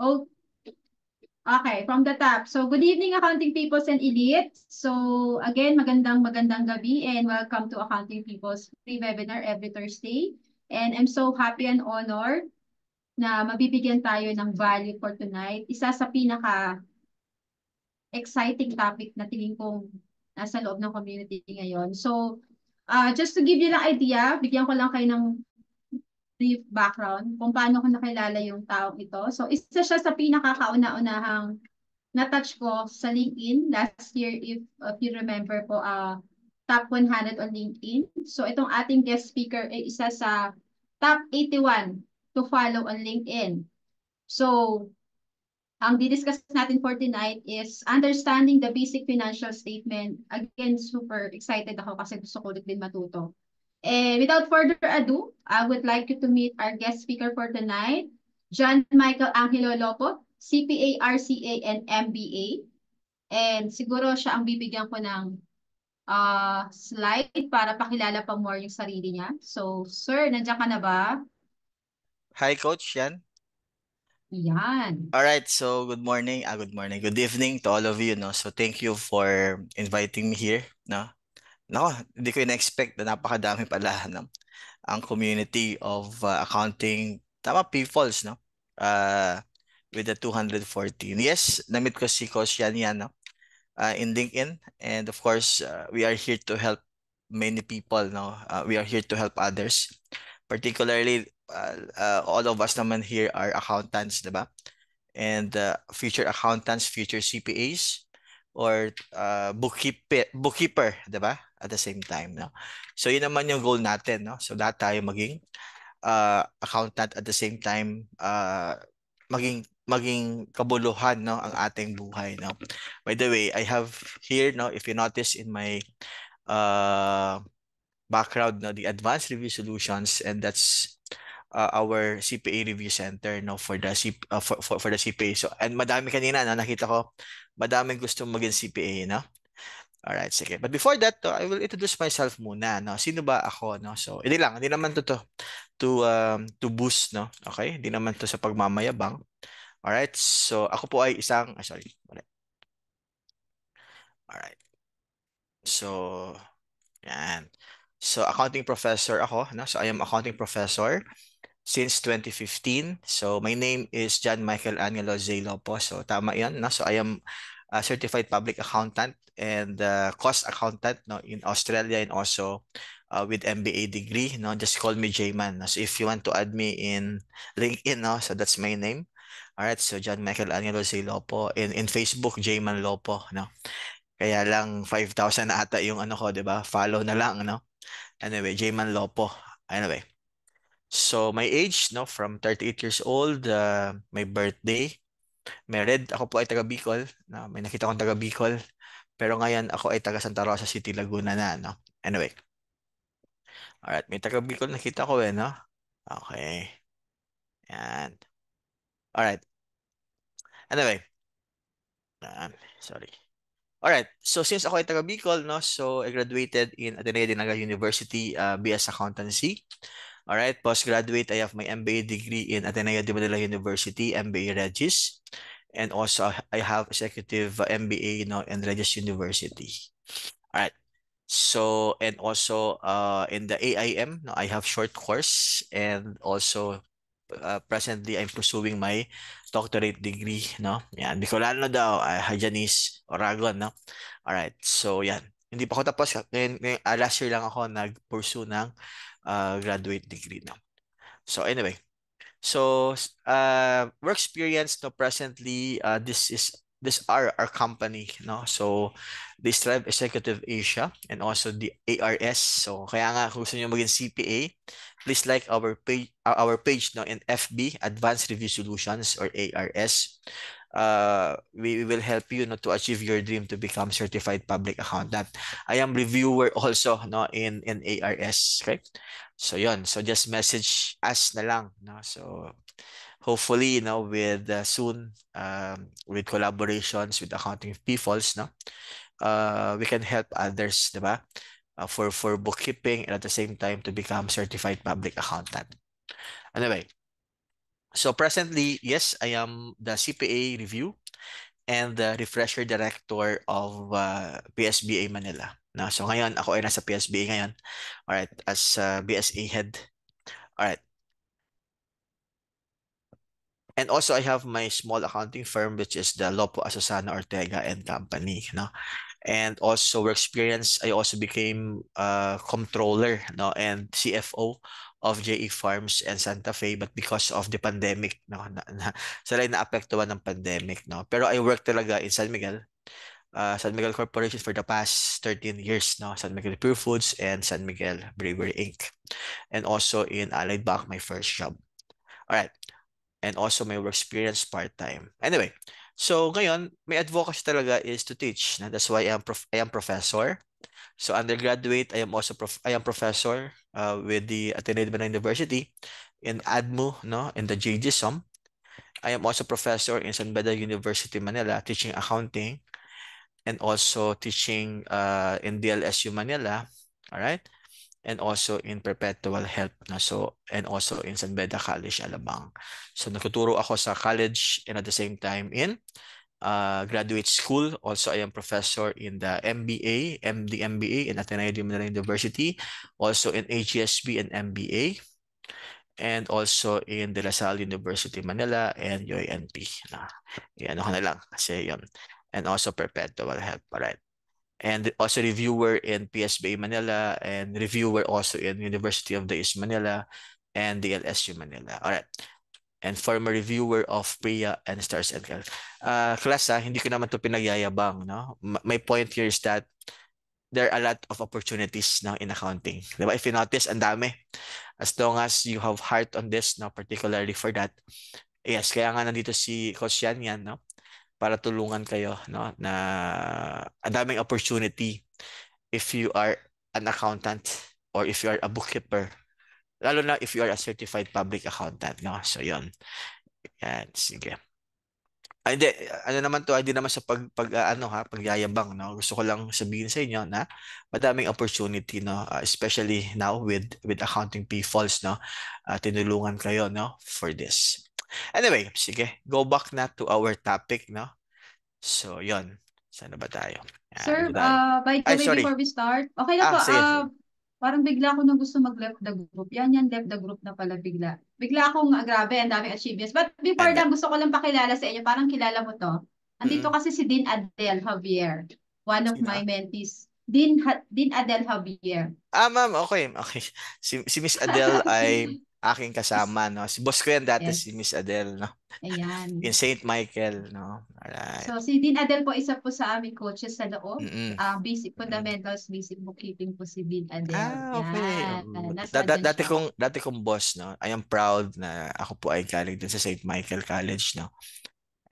Oh, okay, from the top. So, good evening, accounting peoples and elite. So, again, magandang magandang gabi and welcome to Accounting Peoples free webinar every Thursday. And I'm so happy and honored na mabibigyan tayo ng value for tonight. Isa sa pinaka exciting topic na tingin kong nasa loob ng community ngayon. So, uh, just to give you an idea, bigyan ko lang kayo ng brief background kung paano ko nakilala yung taong ito. So, isa siya sa pinakakauna-unahang na-touch ko sa LinkedIn last year, if, if you remember po, uh, top 100 on LinkedIn. So, itong ating guest speaker ay isa sa top 81 to follow on LinkedIn. So, ang didiscuss natin for tonight is understanding the basic financial statement. Again, super excited ako kasi gusto ko din matuto. Eh, without further ado, I would like you to meet our guest speaker for tonight, John Michael Angelo Lopo, CPA, RCA, and MBA. And siguro siya ang bibigyan ko ng uh, slide para pakilala pa more yung sarili niya. So, sir, nandiyan ka na ba? Hi, Coach. Yan. Yan. All right. So, good morning. Ah, good morning. Good evening to all of you. No? So, thank you for inviting me here. No? Nako, hindi ko na-expect na napakadami pala no? ang community of uh, accounting tama peoples no uh, with the 214 yes namit ko si Coach yan yan no uh, in LinkedIn and of course uh, we are here to help many people no uh, we are here to help others particularly uh, uh, all of us naman here are accountants di ba? and uh, future accountants future CPAs or uh, bookkeeper bookkeeper ba? at the same time. No? So yun naman yung goal natin. No? So lahat tayo maging uh, accountant at the same time uh, maging maging kabuluhan no ang ating buhay no by the way i have here no if you notice in my uh background no the advanced review solutions and that's uh, our CPA review center no for the C, uh, for, for for the CPA so and madami kanina no nakita ko madaming gusto maging CPA no All right, sige. But before that, to, uh, I will introduce myself muna, no. Sino ba ako, no? So, hindi lang, hindi naman to to to, um, to boost, no. Okay? Hindi naman to sa pagmamayabang. All right. So, ako po ay isang, ah, sorry. All right. So, yan. So, accounting professor ako, no? So, I am accounting professor since 2015. So, my name is John Michael Angelo Zay Lopo. So, tama 'yan, no? So, I am a certified public accountant and uh, cost accountant no in Australia and also uh, with MBA degree no just call me Jayman no? so if you want to add me in LinkedIn no so that's my name all right so John Michael Angelo si Lopo in in Facebook Jayman Lopo no kaya lang 5,000 na ata yung ano ko, 'di ba? Follow na lang, no? Anyway, Jayman Lopo. Anyway. So my age, no, from 38 years old, uh, my birthday may red ako po ay taga Bicol. No? May nakita akong taga Bicol. Pero ngayon, ako ay taga Santa Rosa City, Laguna na. No? Anyway. Alright, may taga Bicol nakita ko eh, no? Okay. Yan. Alright. Anyway. Um, sorry. Alright, so since ako ay taga Bicol, no, so I graduated in Ateneo de Naga University uh, BS Accountancy. All right, postgraduate, I have my MBA degree in Ateneo de Manila University, MBA Regis, and also I have executive uh, MBA, you know, in Regis University. All right. So, and also uh, in the AIM, I have short course and also uh, presently I'm pursuing my doctorate degree, no? Yan, Bicolano daw, uh, Hajanis, Oragon, no? All right. So, yan. Hindi pa ako tapos. Ngayon, ngayon ah, last year lang ako nag-pursue ng uh, graduate degree na. So anyway, so uh, work experience no presently uh, this is this are our company no so this Strive Executive Asia and also the ARS so kaya nga kung gusto niyo maging CPA please like our page our page no in FB Advanced Review Solutions or ARS uh, we will help you no, to achieve your dream to become certified public accountant. I am reviewer also no, in, in ARS, right? So yon So just message us na lang. No? So hopefully, you know, with uh, soon, um, with collaborations with accounting peoples, no? Uh, we can help others, di ba? Uh, for, for bookkeeping and at the same time to become certified public accountant. Anyway, so presently, yes, I am the CPA review and the refresher director of uh, PSBA Manila. Now, so ngayon, ako ay nasa PSBA ngayon. All right, as uh, BSA head. All right. And also, I have my small accounting firm, which is the Lopo Asusana Ortega and Company. You no? And also, work experience, I also became a uh, comptroller no? and CFO of JE Farms and Santa Fe but because of the pandemic no na, na, sila ay naapektuhan ng pandemic no pero I work talaga in San Miguel uh, San Miguel Corporation for the past 13 years no San Miguel Pure Foods and San Miguel Brewery Inc and also in Allied Bank my first job all right and also my work experience part time anyway so ngayon may advocacy talaga is to teach na that's why I am prof- I am professor So undergraduate, I am also prof- I am professor uh, with the Ateneo de Manila University in ADMU, no, in the JGSOM. I am also professor in San Beda University, Manila, teaching accounting and also teaching uh, in DLSU Manila, all right? And also in perpetual help na so and also in San Beda College Alabang. So nagtuturo ako sa college and at the same time in uh, graduate school. Also, I am professor in the MBA, MD MBA in Ateneo de Manila University, also in AGSB and MBA, and also in De La Salle University Manila and UANP. Uh, ah, yan, ano lang kasi yun. And also perpetual help. Alright. And also reviewer in PSBA Manila and reviewer also in University of the East Manila and the LSU Manila. Alright. and former reviewer of Priya and Stars and Girls. Uh, class, ha, ah, hindi ko naman to pinagyayabang. No? My point here is that there are a lot of opportunities now in accounting. Diba? If you notice, ang dami. As long as you have heart on this, no, particularly for that. Yes, kaya nga nandito si Coach Yan yan, no? para tulungan kayo no na ang daming opportunity if you are an accountant or if you are a bookkeeper Lalo na if you are a certified public accountant, no? So, yon Yan, sige. Ay, ah, hindi, ano naman to, ah, hindi naman sa pag, pag uh, ano ha, pagyayabang, no? Gusto ko lang sabihin sa inyo na madaming opportunity, no? Uh, especially now with with accounting pitfalls, no? Uh, tinulungan kayo, no? For this. Anyway, sige, go back na to our topic, no? So, yon Sana ba tayo? Yan, Sir, uh, by the way, before we start, okay lang ah, po. Sige. Uh, Parang bigla ko nung gusto mag-left the group. Yan yan, left the group na pala bigla. Bigla akong, ah, grabe, ang daming achievements. But before that, gusto ko lang pakilala sa inyo. Parang kilala mo to. Andito mm-hmm. kasi si Dean Adel Javier. One of my mentees. Dean, ha- Dean Adel Javier. Ah, ma'am. Okay. okay. Si, si Miss Adel ay aking kasama, no? Si boss ko yan dati, yes. si Miss Adele, no? Ayan. In St. Michael, no? Alright. So, si Dean Adele po, isa po sa aming coaches sa loob. Uh, basic fundamentals, mm basic bookkeeping po si Dean Adele. Ah, okay. Yan. Ah, da- da- dati, kong, dati kong boss, no? I am proud na ako po ay galing din sa St. Michael College, no?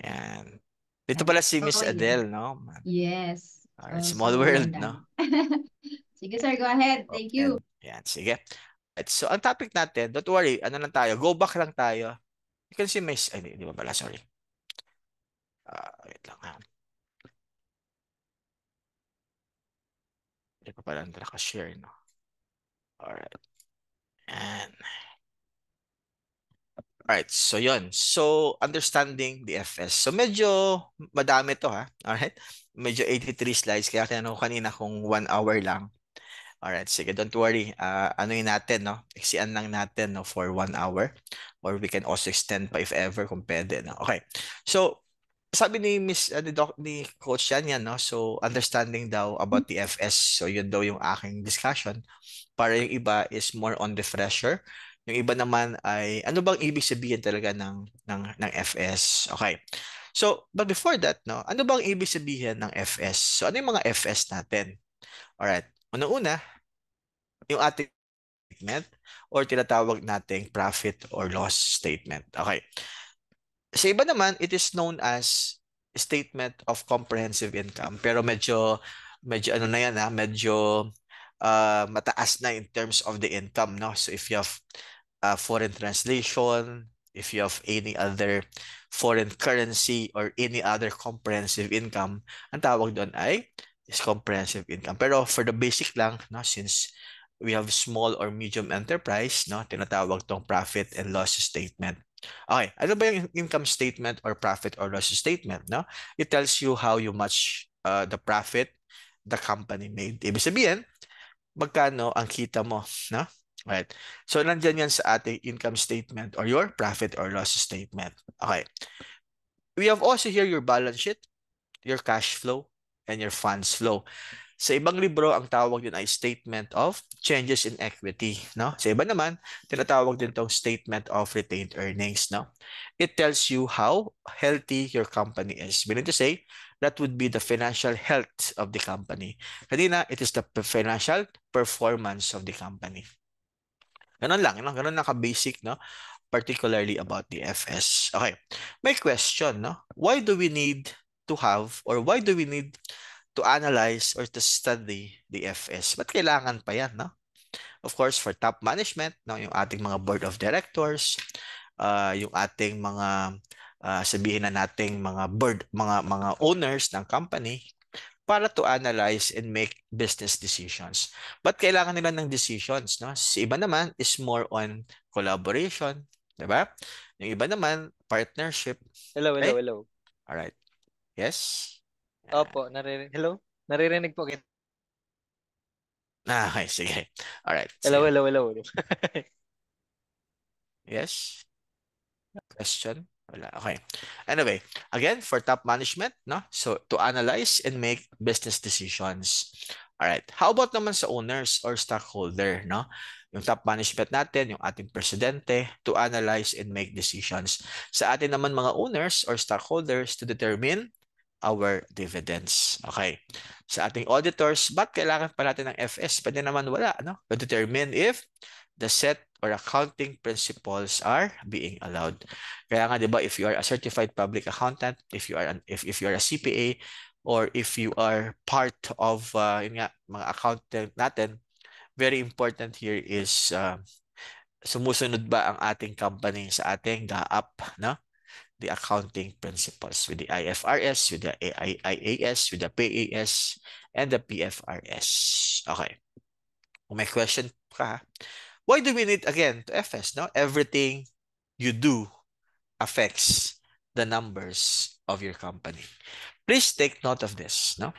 Ayan. Dito pala si Miss oh, Adele, yeah. no? Yes. Alright, oh, small so world, no? Sige, sir. Go ahead. Thank okay. you. Yan, sige. So, ang topic natin, don't worry, ano lang tayo, go back lang tayo. You can see my, ay, di, ba pala, sorry. Uh, wait lang ha. Ah. Hindi ko pala naka-share, no? Alright. And, Alright, so yon. So, understanding the FS. So, medyo madami to ha. Alright? Medyo 83 slides. Kaya tinanong ko kanina kung 1 hour lang. Alright, sige, don't worry. Uh, ah, ano yun natin, no? Iksian lang natin no, for one hour. Or we can also extend pa if ever kung pwede. No? Okay, so sabi ni Miss uh, ni, Doc, ni Coach yan yan no so understanding daw about the FS so yun daw yung aking discussion para yung iba is more on the fresher. yung iba naman ay ano bang ibig sabihin talaga ng ng ng FS okay so but before that no ano bang ibig sabihin ng FS so ano yung mga FS natin all right Una-una, yung ating statement or tinatawag nating profit or loss statement. Okay. Sa iba naman, it is known as statement of comprehensive income. Pero medyo medyo ano na yan ha, ah, medyo uh, mataas na in terms of the income, no? So if you have uh, foreign translation, if you have any other foreign currency or any other comprehensive income, ang tawag doon ay is comprehensive income. Pero for the basic lang, no, since we have small or medium enterprise, no, tinatawag tong profit and loss statement. Okay, ano ba yung income statement or profit or loss statement, no? It tells you how you much uh, the profit the company made. Ibig sabihin, magkano ang kita mo, no? Right. So, nandyan yan sa ating income statement or your profit or loss statement. Okay. We have also here your balance sheet, your cash flow, and your funds flow. Sa ibang libro, ang tawag din ay statement of changes in equity, no? Sa iba naman, tinatawag din tong statement of retained earnings, no? It tells you how healthy your company is. Meaning to say, that would be the financial health of the company. Kanina, it is the financial performance of the company. Ganun lang, no? ganun lang ka-basic, no? particularly about the FS. Okay, may question, no? Why do we need to have or why do we need to analyze or to study the FS? Ba't kailangan pa yan, no? Of course, for top management, no, yung ating mga board of directors, uh, yung ating mga uh, sabihin na nating mga board, mga mga owners ng company para to analyze and make business decisions. But kailangan nila ng decisions, no? Si iba naman is more on collaboration, 'di ba? Yung iba naman partnership. Hello, hello, right? hello. All right. Yes? Yeah. Opo, naririnig. Hello? Naririnig po kita. Ah, okay, sige. Alright. Hello, hello, hello. hello. yes? Question? Wala. Okay. Anyway, again, for top management, no? So, to analyze and make business decisions. All right. How about naman sa owners or stockholder, no? Yung top management natin, yung ating presidente, to analyze and make decisions. Sa atin naman mga owners or stockholders to determine our dividends. Okay. Sa ating auditors, ba't kailangan pa natin ng FS? Pwede naman wala, no? To determine if the set or accounting principles are being allowed. Kaya nga 'di ba if you are a certified public accountant, if you are an, if if you are a CPA or if you are part of uh, yun nga mga accountant natin, very important here is uh, sumusunod ba ang ating company sa ating GAAP, no? the accounting principles with the IFRS, with the IAS, with the PAS, and the PFRS. Okay. Kung may question ka, why do we need, again, to FS? No? Everything you do affects the numbers of your company. Please take note of this. No?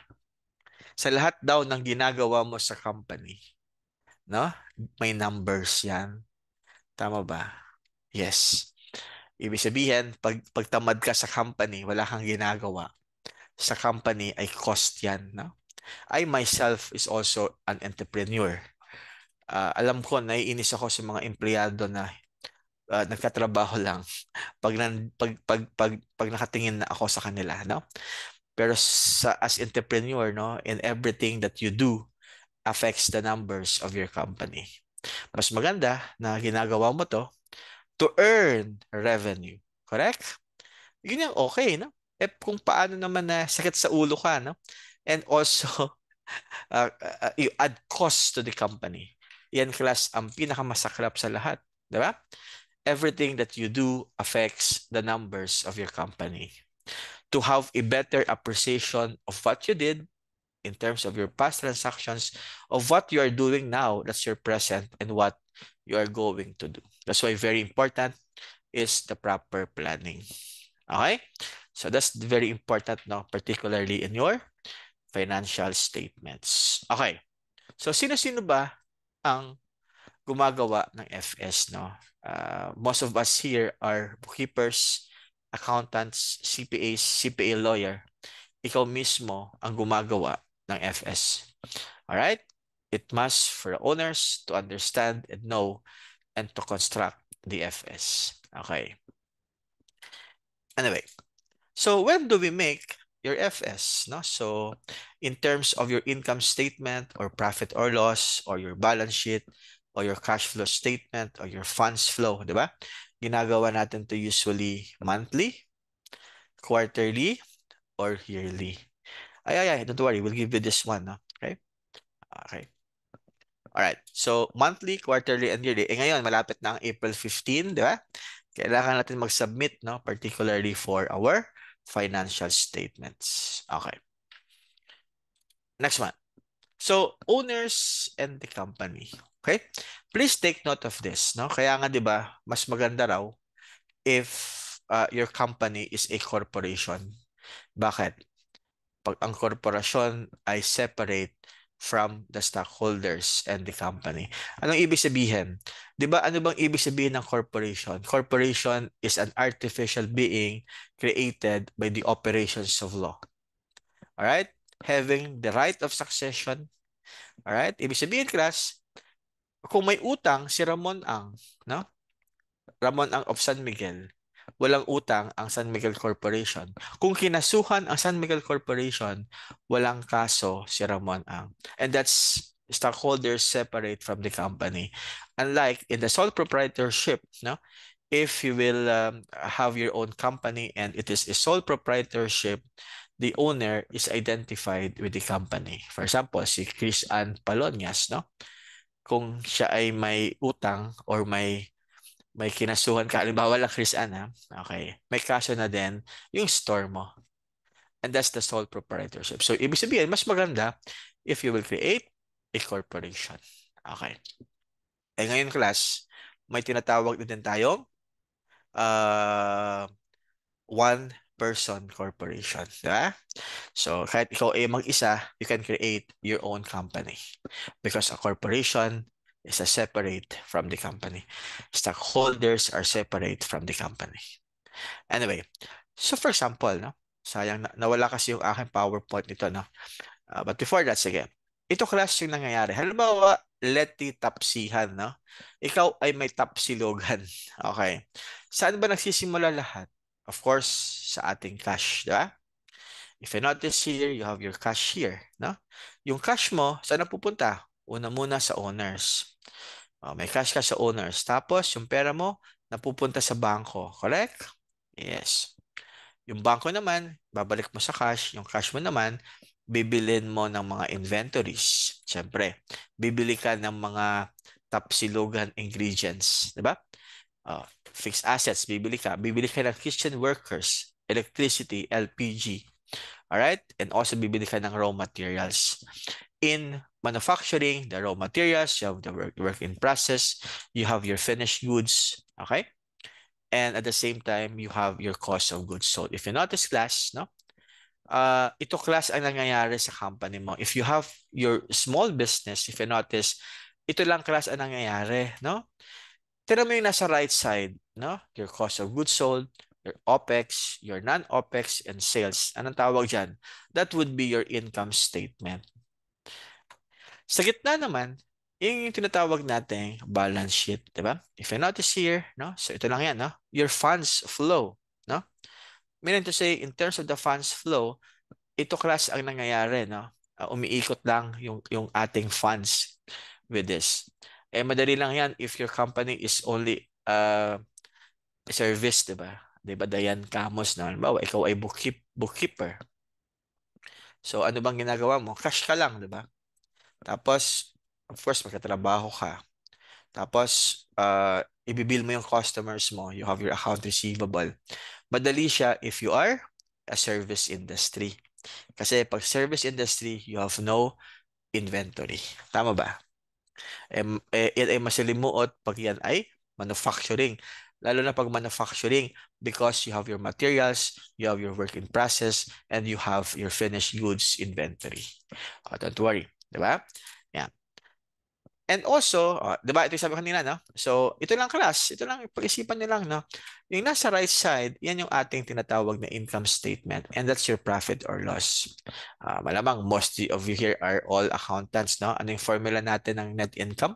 Sa lahat daw ng ginagawa mo sa company, no? may numbers yan. Tama ba? Yes. Ibig sabihin, pag, pagtamad ka sa company, wala kang ginagawa. Sa company ay cost yan. No? I myself is also an entrepreneur. Uh, alam ko, naiinis ako sa mga empleyado na uh, nagtatrabaho lang pag, nan, pag, pag, pag, pag nakatingin na ako sa kanila. No? Pero sa, as entrepreneur, no, in everything that you do affects the numbers of your company. Mas maganda na ginagawa mo to to earn revenue. Correct? Yun yung okay, no? Eh kung paano naman na sakit sa ulo ka, no? And also, uh, uh, you add cost to the company. Yan class ang pinakamasaklap sa lahat. diba? Everything that you do affects the numbers of your company. To have a better appreciation of what you did in terms of your past transactions, of what you are doing now, that's your present, and what you are going to do. That's why very important is the proper planning. Okay? So that's very important, no? particularly in your financial statements. Okay. So sino-sino ba ang gumagawa ng FS? No? Uh, most of us here are bookkeepers, accountants, CPAs, CPA lawyer. Ikaw mismo ang gumagawa ng FS. Alright? It must for owners to understand and know and to construct FS, Okay. Anyway, so when do we make your FS? No? So in terms of your income statement or profit or loss or your balance sheet or your cash flow statement or your funds flow, di ba? Ginagawa natin to usually monthly, quarterly, or yearly. Ay, ay, ay, don't worry. We'll give you this one. No? Okay? Okay. Alright. So, monthly, quarterly, and yearly. Eh ngayon, malapit na ang April 15, di ba? Kailangan natin mag-submit, no? particularly for our financial statements. Okay. Next one. So, owners and the company. Okay? Please take note of this. No? Kaya nga, di ba, mas maganda raw if uh, your company is a corporation. Bakit? Pag ang corporation ay separate from the stockholders and the company. Anong ibig sabihin? 'Di ba ano bang ibig sabihin ng corporation? Corporation is an artificial being created by the operations of law. All right? Having the right of succession. All right? Ibig sabihin class, kung may utang si Ramon Ang, no? Ramon Ang of San Miguel, walang utang ang San Miguel Corporation. Kung kinasuhan ang San Miguel Corporation, walang kaso si Ramon Ang. And that's stockholders separate from the company. Unlike in the sole proprietorship, no? if you will um, have your own company and it is a sole proprietorship, the owner is identified with the company. For example, si Chris Ann Palonias, no? kung siya ay may utang or may may kinasuhan ka, halimbawa lang Chris Ann, ha? okay, may kaso na din yung store mo. And that's the sole proprietorship. So, ibig sabihin, mas maganda if you will create a corporation. Okay. Eh, ngayon class, may tinatawag na din tayong uh, one person corporation. Diba? So, kahit ikaw ay mag-isa, you can create your own company. Because a corporation is separate from the company. Stockholders are separate from the company. Anyway, so for example, no? sayang nawala kasi yung aking PowerPoint nito. No? Uh, but before that, sige. Ito class yung nangyayari. Halimbawa, leti tapsihan. No? Ikaw ay may tapsilogan. Okay. Saan ba nagsisimula lahat? Of course, sa ating cash, di ba? If you notice here, you have your cash here. No? Yung cash mo, saan pupunta? Una muna sa owners. Uh, may cash ka sa owners. Tapos, yung pera mo, napupunta sa bangko. Correct? Yes. Yung bangko naman, babalik mo sa cash. Yung cash mo naman, bibilin mo ng mga inventories. Siyempre, bibili ka ng mga tapsilogan ingredients. Di ba? Uh, fixed assets, bibili ka. Bibili ka ng kitchen workers, electricity, LPG. Alright? And also, bibili ka ng raw materials. In manufacturing, the raw materials, you have the work, work in process, you have your finished goods, okay? And at the same time, you have your cost of goods sold. If you notice class, no? Uh, ito class ang nangyayari sa company mo. If you have your small business, if you notice, ito lang class ang nangyayari, no? Tira mo yung nasa right side, no? Your cost of goods sold, your OPEX, your non-OPEX, and sales. Anong tawag dyan? That would be your income statement. Sa gitna naman, yung tinatawag nating balance sheet, di ba? If you notice here, no? So ito lang yan, no? Your funds flow, no? Meaning to say, in terms of the funds flow, ito class ang nangyayari, no? Uh, umiikot lang yung, yung ating funds with this. Eh, madali lang yan if your company is only uh, service, di ba? Di ba, Dayan Camus, no? ba? ikaw ay bookkeep, bookkeeper. So, ano bang ginagawa mo? Cash ka lang, di ba? Tapos, of course, magkatrabaho ka. Tapos, uh, ibibill mo yung customers mo. You have your account receivable. Madali siya if you are a service industry. Kasi pag service industry, you have no inventory. Tama ba? Eh, eh, yan ay masalimuot pag yan ay manufacturing. Lalo na pag manufacturing because you have your materials, you have your work in process, and you have your finished goods inventory. Oh, don't worry. Di ba? Yan. And also, oh, di ba, ito yung sabi kanina, no? So, ito lang class. Ito lang, pag-isipan nyo lang, no? Yung nasa right side, yan yung ating tinatawag na income statement. And that's your profit or loss. Uh, malamang, most of you here are all accountants, no? Ano yung formula natin ng net income?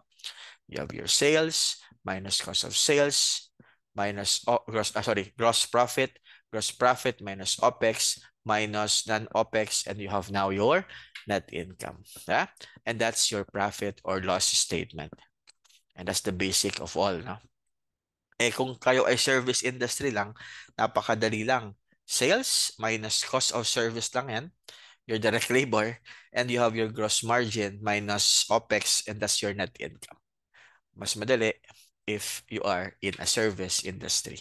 You have your sales, minus cost of sales, minus, oh, gross, ah, sorry, gross profit, gross profit minus OPEX, minus non-OPEX, and you have now your net income. Yeah? And that's your profit or loss statement. And that's the basic of all. No? Eh kung kayo ay service industry lang, napakadali lang. Sales minus cost of service lang yan. Your direct labor and you have your gross margin minus OPEX and that's your net income. Mas madali if you are in a service industry.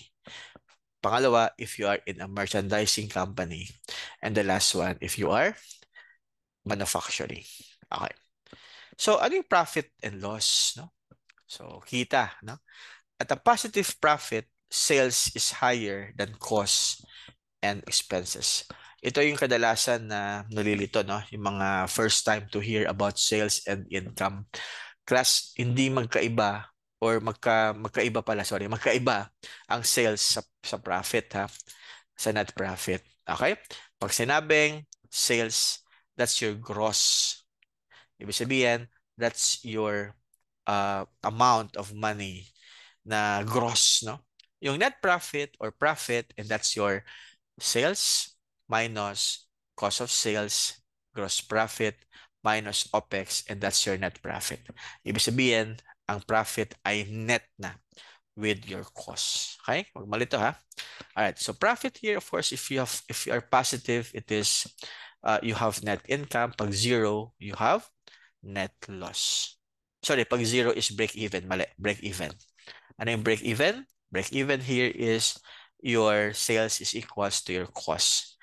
Pangalawa, if you are in a merchandising company. And the last one, if you are manufacturing. Okay. So, ano yung profit and loss? No? So, kita. No? At a positive profit, sales is higher than costs and expenses. Ito yung kadalasan na nalilito, no? yung mga first time to hear about sales and income. Class, hindi magkaiba or magka, magkaiba pala, sorry, magkaiba ang sales sa, sa profit, ha? sa net profit. Okay? Pag sinabing sales That's your gross. Ibig sabihin, that's your uh, amount of money na gross, no? Yung net profit or profit, and that's your sales minus cost of sales, gross profit minus OPEX, and that's your net profit. Ibig sabihin, ang profit ay net na with your cost. Okay? Huwag malito ha. All right. So profit here, of course, if you have if you are positive, it is uh, you have net income. Pag zero, you have net loss. Sorry, pag zero is break even. Mali, break even. Ano yung break even? Break even here is your sales is equals to your cost.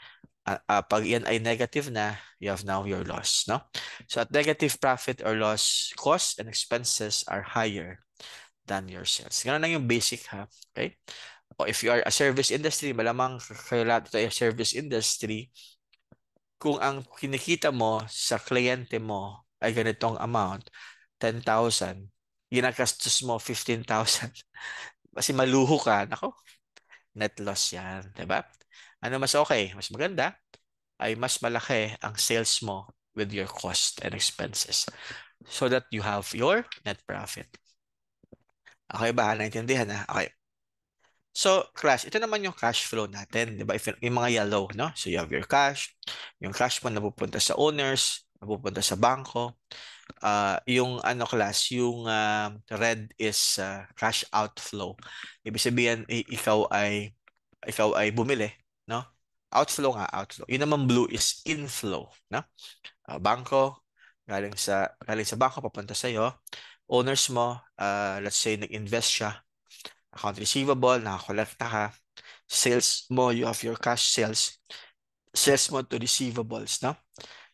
Uh, uh, pag yan ay negative na, you have now your loss. No? So at negative profit or loss, costs and expenses are higher than your sales. Ganun lang yung basic ha. Okay? O if you are a service industry, malamang kayo lahat ito ay service industry, kung ang kinikita mo sa kliyente mo ay ganitong amount, 10,000, ginagastos mo 15,000 kasi maluho ka, nako, net loss yan, di ba? Ano mas okay, mas maganda, ay mas malaki ang sales mo with your cost and expenses so that you have your net profit. Okay ba? Naintindihan na? Okay. So, cash, ito naman yung cash flow natin, 'di ba? If yung mga yellow, no? So you have your cash, yung cash mo pupunta sa owners, pupunta sa bangko. Uh, yung ano class, yung uh, red is uh, cash outflow. Ibig sabihin ikaw ay ikaw ay bumili, no? Outflow nga, outflow. Yung naman blue is inflow, no? Uh, bangko galing sa galing sa bangko papunta sa iyo. Owners mo, uh, let's say nag-invest siya account receivable, nakakolekta ka, sales mo, you have your cash sales, sales mo to receivables, no?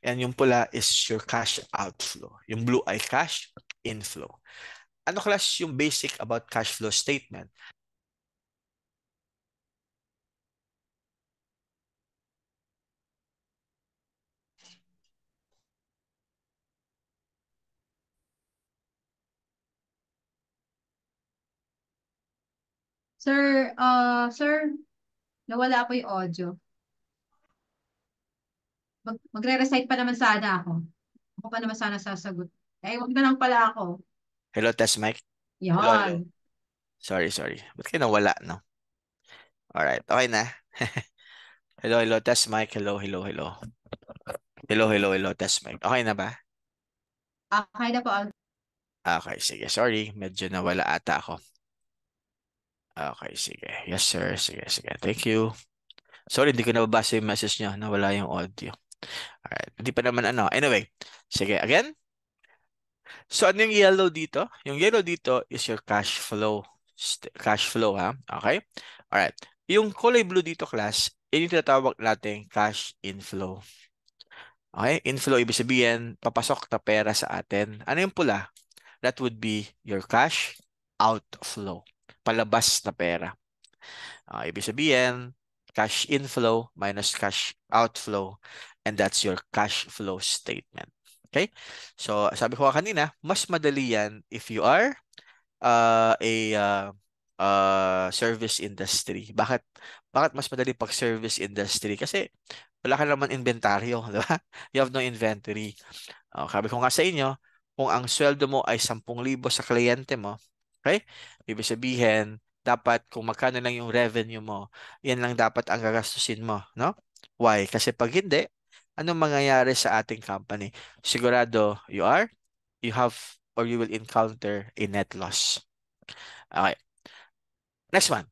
And yung pula is your cash outflow. Yung blue ay cash inflow. Ano class yung basic about cash flow statement? Sir, uh, sir, nawala po yung audio. Mag Magre-recite pa naman sana ako. Ako pa naman sana sasagot. Eh, wag na lang pala ako. Hello, test mic. Yan. Hello, hello. Sorry, sorry. Ba't kayo nawala, no? Alright, okay na. hello, hello, test mic. Hello, hello, hello. Hello, hello, hello, test mic. Okay na ba? Ah, okay na po. Okay, sige. Sorry, medyo nawala ata ako. Okay, sige. Yes, sir. Sige, sige. Thank you. Sorry, hindi ko nababasa yung message niya. Nawala yung audio. Alright. Hindi pa naman ano. Anyway. Sige, again. So, ano yung yellow dito? Yung yellow dito is your cash flow. Cash flow, ha? Okay? Alright. Yung kulay blue dito, class, yun yung tinatawag natin cash inflow. Okay? Inflow, ibig sabihin, papasok na pera sa atin. Ano yung pula? That would be your cash outflow palabas na pera. Uh, ibig sabihin, cash inflow minus cash outflow and that's your cash flow statement. Okay? So, sabi ko kanina, mas madali yan if you are uh, a uh, uh, service industry. Bakit? Bakit mas madali pag service industry? Kasi wala ka naman inventaryo, di ba? You have no inventory. Uh, sabi ko nga sa inyo, kung ang sweldo mo ay 10,000 sa kliyente mo, Okay? Ibig sabihin, dapat kung magkano lang yung revenue mo, yan lang dapat ang gagastusin mo, no? Why? Kasi pag hindi, anong mangyayari sa ating company? Sigurado, you are, you have, or you will encounter a net loss. Okay. Next one.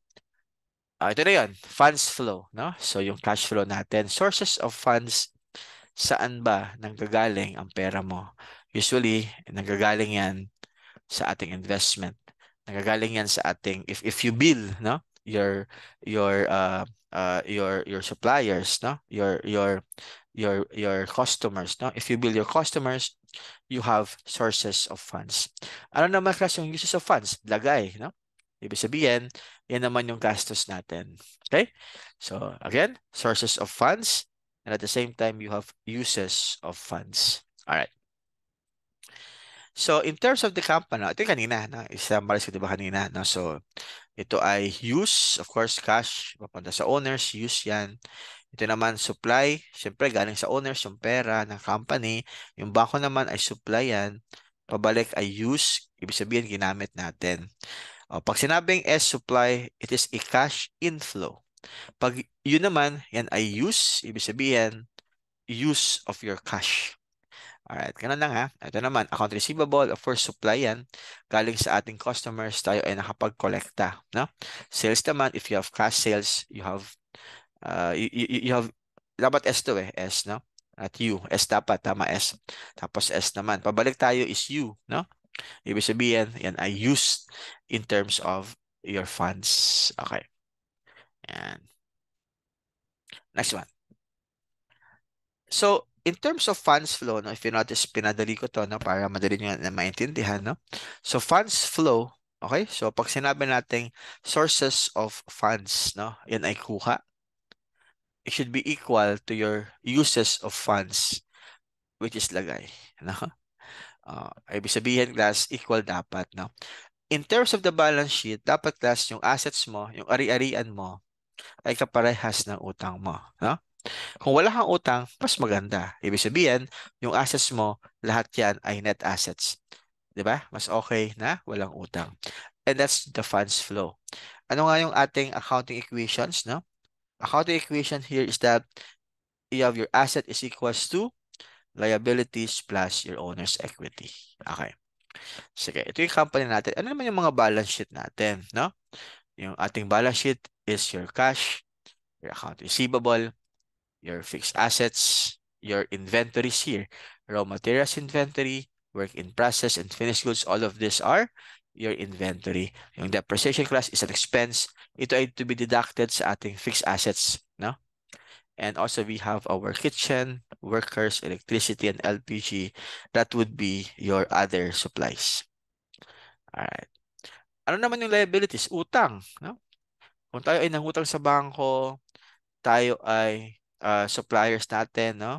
Uh, ito na yun, funds flow. No? So yung cash flow natin, sources of funds, saan ba nanggagaling ang pera mo? Usually, nanggagaling yan sa ating investment. Nagagaling yan sa ating if if you bill, no? Your your uh, uh your your suppliers, no? Your your your your customers, no? If you bill your customers, you have sources of funds. Ano naman kasi yung uses of funds? Lagay, no? Ibig sabihin, yan naman yung gastos natin. Okay? So, again, sources of funds. And at the same time, you have uses of funds. All right. So, in terms of the company, no, ito kanina, no, isa maris ko diba kanina. No? So, ito ay use, of course, cash, papunta sa owners, use yan. Ito naman supply, syempre galing sa owners yung pera ng company. Yung bangko naman ay supply yan. Pabalik ay use, ibig sabihin ginamit natin. O, pag sinabing S supply, it is a cash inflow. Pag yun naman, yan ay use, ibig sabihin use of your cash. Alright, ganun lang ha. Ito naman, account receivable, of course, supply yan. Galing sa ating customers, tayo ay nakapag-collecta. No? Sales naman, if you have cash sales, you have, uh, you, you, you have, dapat S to eh, S, no? At U, S dapat, tama S. Tapos S naman. Pabalik tayo is U, no? Ibig sabihin, yan ay used in terms of your funds. Okay. And, Next one. So, in terms of funds flow, no, if you notice, pinadali ko to no, para madali nyo na maintindihan. No? So funds flow, okay? So pag sinabi nating sources of funds, no, yan ay kuha. It should be equal to your uses of funds, which is lagay. No? Uh, ibig sabihin, class, equal dapat. No? In terms of the balance sheet, dapat class, yung assets mo, yung ari-arian mo, ay kaparehas ng utang mo. No? Kung wala kang utang, mas maganda. Ibig sabihin, yung assets mo, lahat yan ay net assets. 'Di ba? Mas okay na walang utang. And that's the funds flow. Ano nga yung ating accounting equations, no? Accounting equation here is that you have your asset is equals to liabilities plus your owner's equity. Okay. Sige, ito yung company natin. Ano naman yung mga balance sheet natin, no? Yung ating balance sheet is your cash, your account receivable, your fixed assets, your inventories here, raw materials inventory, work in process, and finished goods. All of these are your inventory. Yung depreciation class is an expense. Ito ay to be deducted sa ating fixed assets. No? And also we have our kitchen, workers, electricity, and LPG. That would be your other supplies. Alright. Ano naman yung liabilities? Utang. No? Kung tayo ay nangutang sa bangko, tayo ay uh, suppliers natin, no?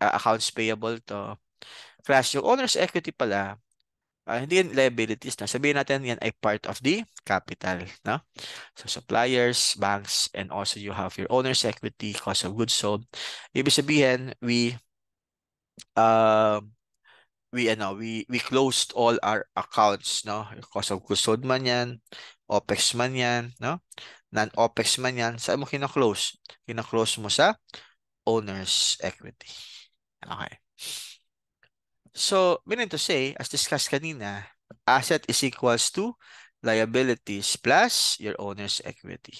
Uh, accounts payable to. Plus, yung owner's equity pala, uh, hindi yan liabilities na. Sabihin natin yan ay part of the capital. No? So, suppliers, banks, and also you have your owner's equity, cost of goods sold. Ibig sabihin, we uh, we ano we we closed all our accounts no cost of goods sold man yan opex man yan no non-OPEX man yan, saan mo kina-close? Kina-close mo sa owner's equity. Okay. So, meaning to say, as discussed kanina, asset is equals to liabilities plus your owner's equity.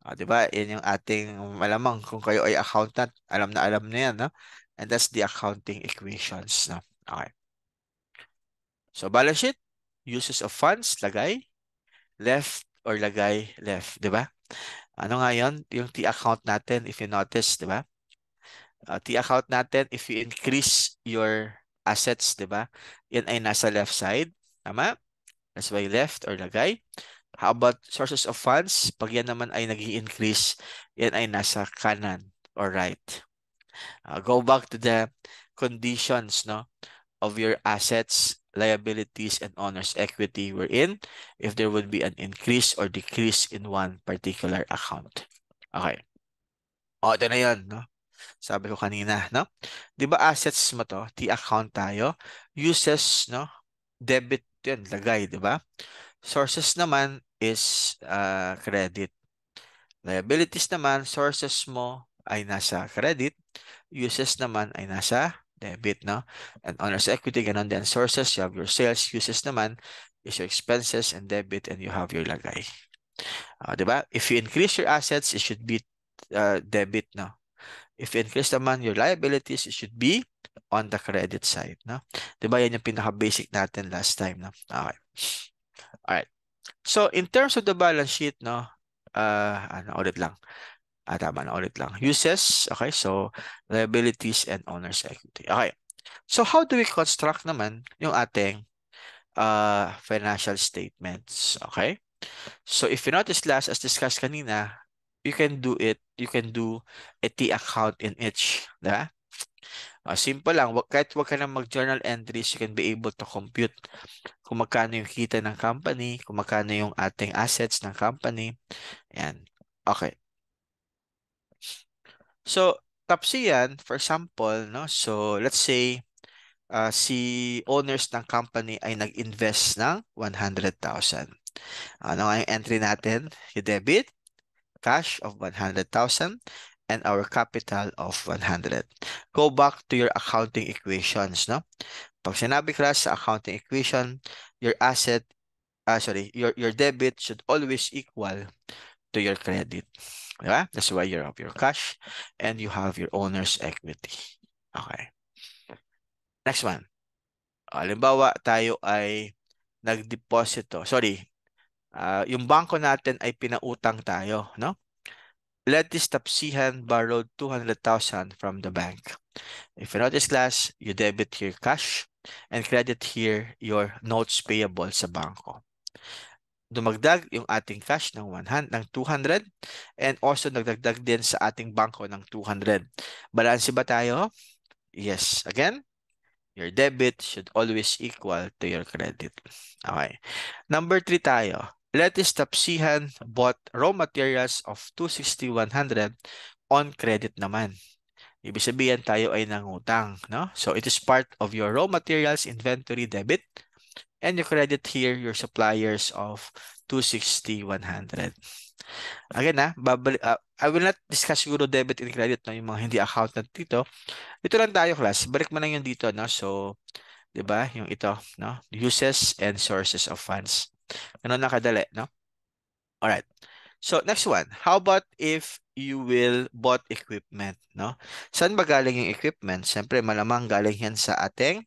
O, ah, diba? Yan yung ating malamang kung kayo ay accountant, alam na alam na yan, no? And that's the accounting equations, no? Okay. So, balance sheet, uses of funds, lagay. Left or lagay left, di ba? Ano nga yun? Yung T-account natin, if you notice, di ba? Uh, ah, T-account natin, if you increase your assets, di ba? Yan ay nasa left side. Tama? That's why left or lagay. How about sources of funds? Pag yan naman ay nag increase yan ay nasa kanan or right. Uh, go back to the conditions no of your assets liabilities and owner's equity wherein if there would be an increase or decrease in one particular account. Okay. O, ito na yun, no? Sabi ko kanina, no? 'Di ba assets mo to, T account tayo, uses, no? Debit 'yun, lagay, 'di ba? Sources naman is uh, credit. Liabilities naman, sources mo ay nasa credit, uses naman ay nasa debit, no? And owner's equity, ganun din. Sources, you have your sales, uses naman, is your expenses and debit, and you have your lagay. Uh, diba? If you increase your assets, it should be uh, debit, no? If you increase naman your liabilities, it should be on the credit side, no? Diba? Yan yung pinaka-basic natin last time, no? Okay. Alright. So, in terms of the balance sheet, no? Uh, ano, ulit lang. Ah, tama na ulit lang. Uses, okay, so liabilities and owner's equity. Okay, so how do we construct naman yung ating uh, financial statements, okay? So if you notice last, as discussed kanina, you can do it, you can do a T account in each, diba? Uh, simple lang, wag, kahit wag ka na mag-journal entries, you can be able to compute kung magkano yung kita ng company, kung magkano yung ating assets ng company. Ayan. Okay. So, Tapsi yan, for example, no? so let's say uh, si owners ng company ay nag-invest ng 100,000. Ano ang entry natin? Yung debit, cash of 100,000, and our capital of 100. Go back to your accounting equations. No? Pag sinabi ka sa accounting equation, your asset, uh, sorry, your, your debit should always equal to your credit. Diba? That's why you have your cash and you have your owner's equity. Okay. Next one. Halimbawa, tayo ay nagdeposito. Sorry. Uh, yung bangko natin ay pinautang tayo, no? Let this tapsihan borrowed 200,000 from the bank. If you notice class, you debit your cash and credit here your notes payable sa bangko dumagdag yung ating cash ng 100 ng 200 and also nagdagdag din sa ating bangko ng 200. Balanse ba tayo? Yes. Again, your debit should always equal to your credit. Okay. Number 3 tayo. Lettuce Tapsihan bought raw materials of 260,100 on credit naman. Ibig sabihin tayo ay nangutang. No? So it is part of your raw materials inventory debit and you credit here your suppliers of 260 100 again ha ah, babalik uh, ah, I will not discuss siguro debit and credit no yung mga hindi account accountant dito dito lang tayo class balik mo lang yung dito no so 'di ba yung ito no uses and sources of funds ganun na kadali no all right so next one how about if you will bought equipment no saan ba galing yung equipment syempre malamang galing yan sa ating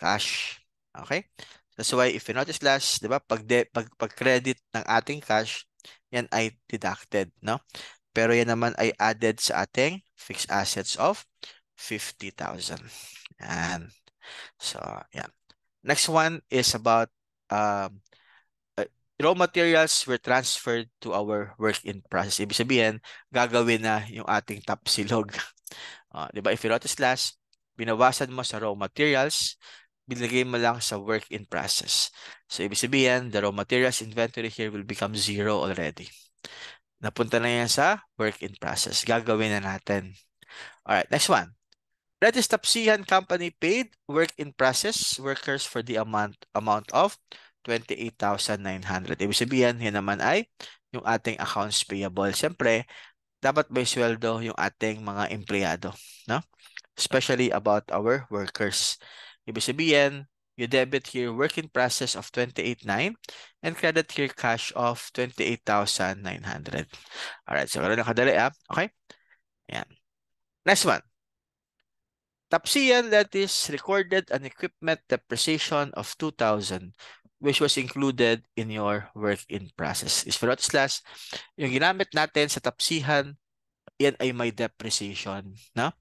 cash okay That's why if you notice slash, 'di ba? Pag, de, pag pag credit ng ating cash, yan ay deducted, no? Pero yan naman ay added sa ating fixed assets of 50,000. And so, yeah. Next one is about um, uh, raw materials were transferred to our work in process. Ibig sabihin, gagawin na yung ating tapsilog. Uh, 'di ba? If you notice last, binawasan mo sa raw materials, bilagay mo lang sa work in process. So, ibig sabihin, the raw materials inventory here will become zero already. Napunta na yan sa work in process. Gagawin na natin. Alright, next one. That is Tapsihan Company paid work in process workers for the amount amount of 28,900. Ibig sabihin, yan naman ay yung ating accounts payable. Siyempre, dapat may sweldo yung ating mga empleyado. No? Especially about our workers. Ibig sabihin, you debit here work in process of 28,900 and credit here cash of 28,900. Alright, so ganoon na kadali ah. Okay? Ayan. Next one. Tapsian that is recorded an equipment depreciation of 2,000 which was included in your work in process. Is for slash, yung ginamit natin sa tapsihan, yan ay may depreciation. No?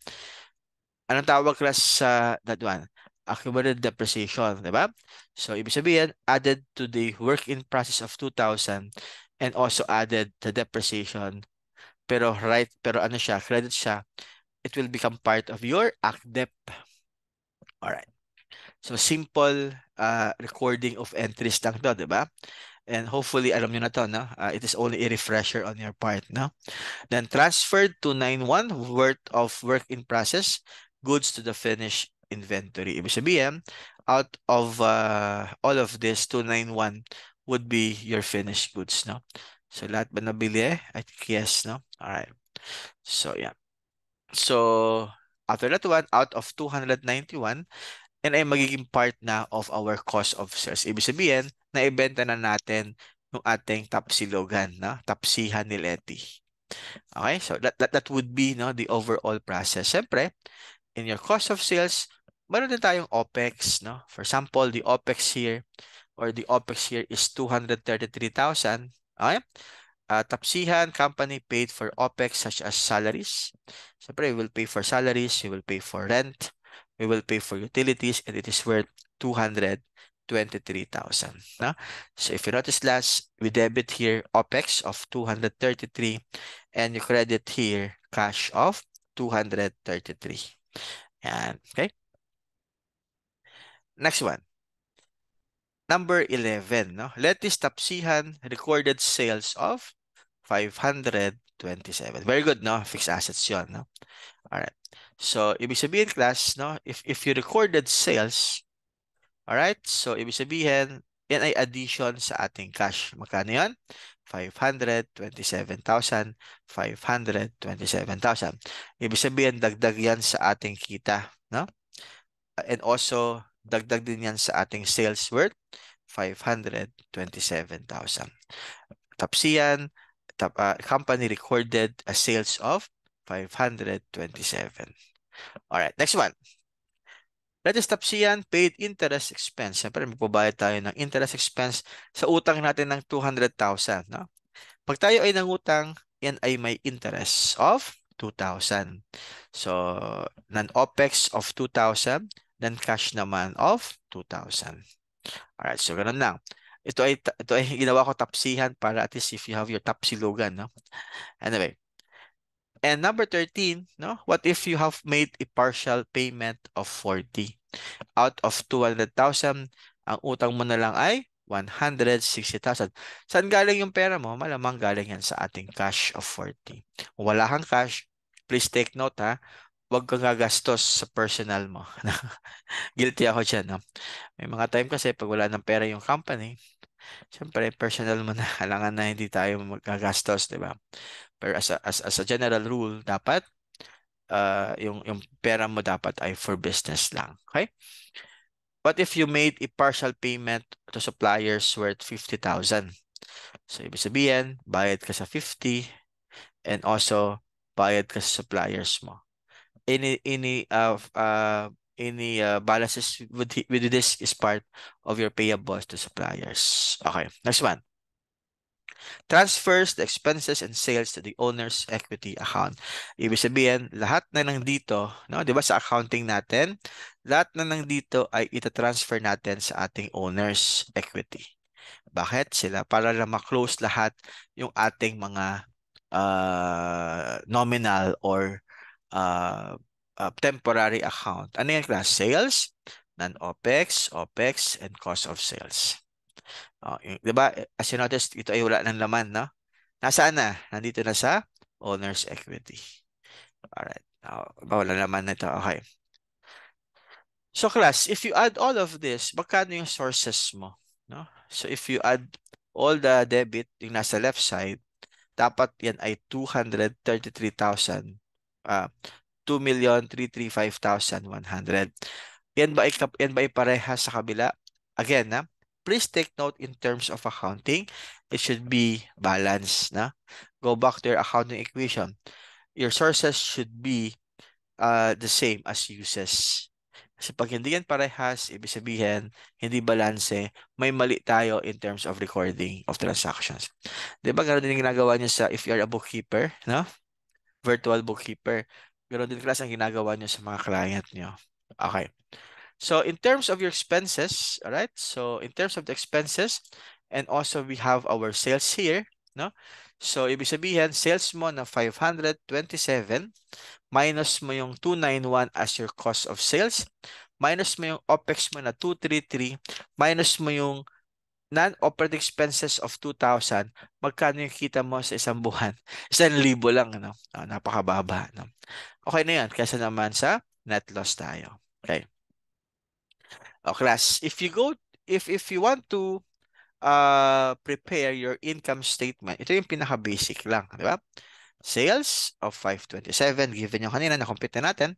Anong tawag class sa that one? accumulated depreciation, di ba? So, ibig sabihin, added to the work in process of 2,000 and also added the depreciation. Pero right, pero ano siya, credit siya, it will become part of your ACDEP. Alright. So, simple uh, recording of entries lang to, di ba? And hopefully, alam nyo na to, no? Uh, it is only a refresher on your part, no? Then, transferred to 9-1 worth of work in process, goods to the finished inventory. Ibig sabihin, out of uh, all of this, 291 would be your finished goods, no? So, lahat ba nabili? Eh? I think yes, no? Alright. So, yeah. So, after that one, out of 291, and ay magiging part na of our cost of sales. Ibig sabihin, naibenta na natin yung ating tapsilogan, no? tapsihan ni Letty. Okay, so that, that, that would be no, the overall process. Siyempre, in your cost of sales, meron din tayong OPEX, no? For example, the OPEX here or the OPEX here is 233,000. Okay? Uh, tapsihan, company paid for OPEX such as salaries. Siyempre, we will pay for salaries, we will pay for rent, we will pay for utilities, and it is worth 223,000. No? So if you notice last, we debit here OPEX of 233 and you credit here cash of 233. And, okay? Next one. Number 11, no? Lettuce Tapsihan recorded sales of 527. Very good, no? Fixed assets 'yon, no? All right. So, ibig sabihin class, no, if if you recorded sales, all right? So, ibig sabihin yan ay addition sa ating cash. Magkano 'yon? 527,000. Ibig sabihin dagdag 'yan sa ating kita, no? And also Dagdag din yan sa ating sales worth, 527,000. Tapsian, tap, uh, company recorded a sales of 527. All right, next one. Let us tapsian paid interest expense. Siyempre, magbabayad tayo ng interest expense sa utang natin ng 200,000. No? Pag tayo ay nangutang, yan ay may interest of 2,000. So, non-OPEX of 2,000 Then cash naman of 2,000. Alright, so ganun lang. Ito ay, ito ay ginawa ko tapsihan para at least if you have your tapsi tapsilogan. No? Anyway, and number 13, no? what if you have made a partial payment of 40? Out of 200,000, ang utang mo na lang ay 160,000. Saan galing yung pera mo? Malamang galing yan sa ating cash of 40. Kung wala kang cash, please take note ha wag kang gagastos sa personal mo. Guilty ako dyan. No? May mga time kasi pag wala ng pera yung company, syempre personal mo na kailangan na hindi tayo magagastos, di ba? Pero as a, as, as a general rule, dapat uh, yung, yung pera mo dapat ay for business lang. Okay? What if you made a partial payment to suppliers worth 50,000? So, ibig sabihin, bayad ka sa 50 and also bayad ka sa suppliers mo any any uh, uh any uh, balances with with this is part of your payables to suppliers. Okay, next one. Transfers the expenses and sales to the owner's equity account. Ibig sabihin, lahat na ng dito, no, 'di ba sa accounting natin, lahat na ng dito ay ita-transfer natin sa ating owner's equity. Bakit? Sila para lang ma-close lahat yung ating mga uh, nominal or uh, uh, temporary account. Ano yan class? Sales, non-OPEX, OPEX, and cost of sales. Uh, oh, yung, diba? As you notice, ito ay wala ng laman, no? Nasaan na? Nandito na sa owner's equity. Alright. Now, oh, wala naman na ito. Okay. So class, if you add all of this, magkano yung sources mo? No? So if you add all the debit, yung nasa left side, dapat yan ay 233,000 uh, ah, 2,335,100. Yan ba, yan ba ay parehas sa kabila? Again, na, ah, please take note in terms of accounting, it should be balanced. Na? Go back to your accounting equation. Your sources should be uh, the same as uses. Kasi pag hindi yan parehas, ibig sabihin, hindi balanse, may mali tayo in terms of recording of transactions. Di ba, ganoon din ginagawa niyo sa if you're a bookkeeper, no? virtual bookkeeper. Ganoon din class ang ginagawa nyo sa mga client nyo. Okay. So in terms of your expenses, all right? So in terms of the expenses, and also we have our sales here, no? So ibig sabihin, sales mo na 527 minus mo yung 291 as your cost of sales, minus mo yung OPEX mo na 233, minus mo yung non-operating expenses of 2,000, magkano yung kita mo sa isang buwan? Isang libo lang, ano? Oh, napakababa, no? Okay na yan, kaysa naman sa net loss tayo. Okay. Oh, class, if you go, if, if you want to uh, prepare your income statement, ito yung pinaka-basic lang, di ba? Sales of 527, given yung kanina, na-compute na natin.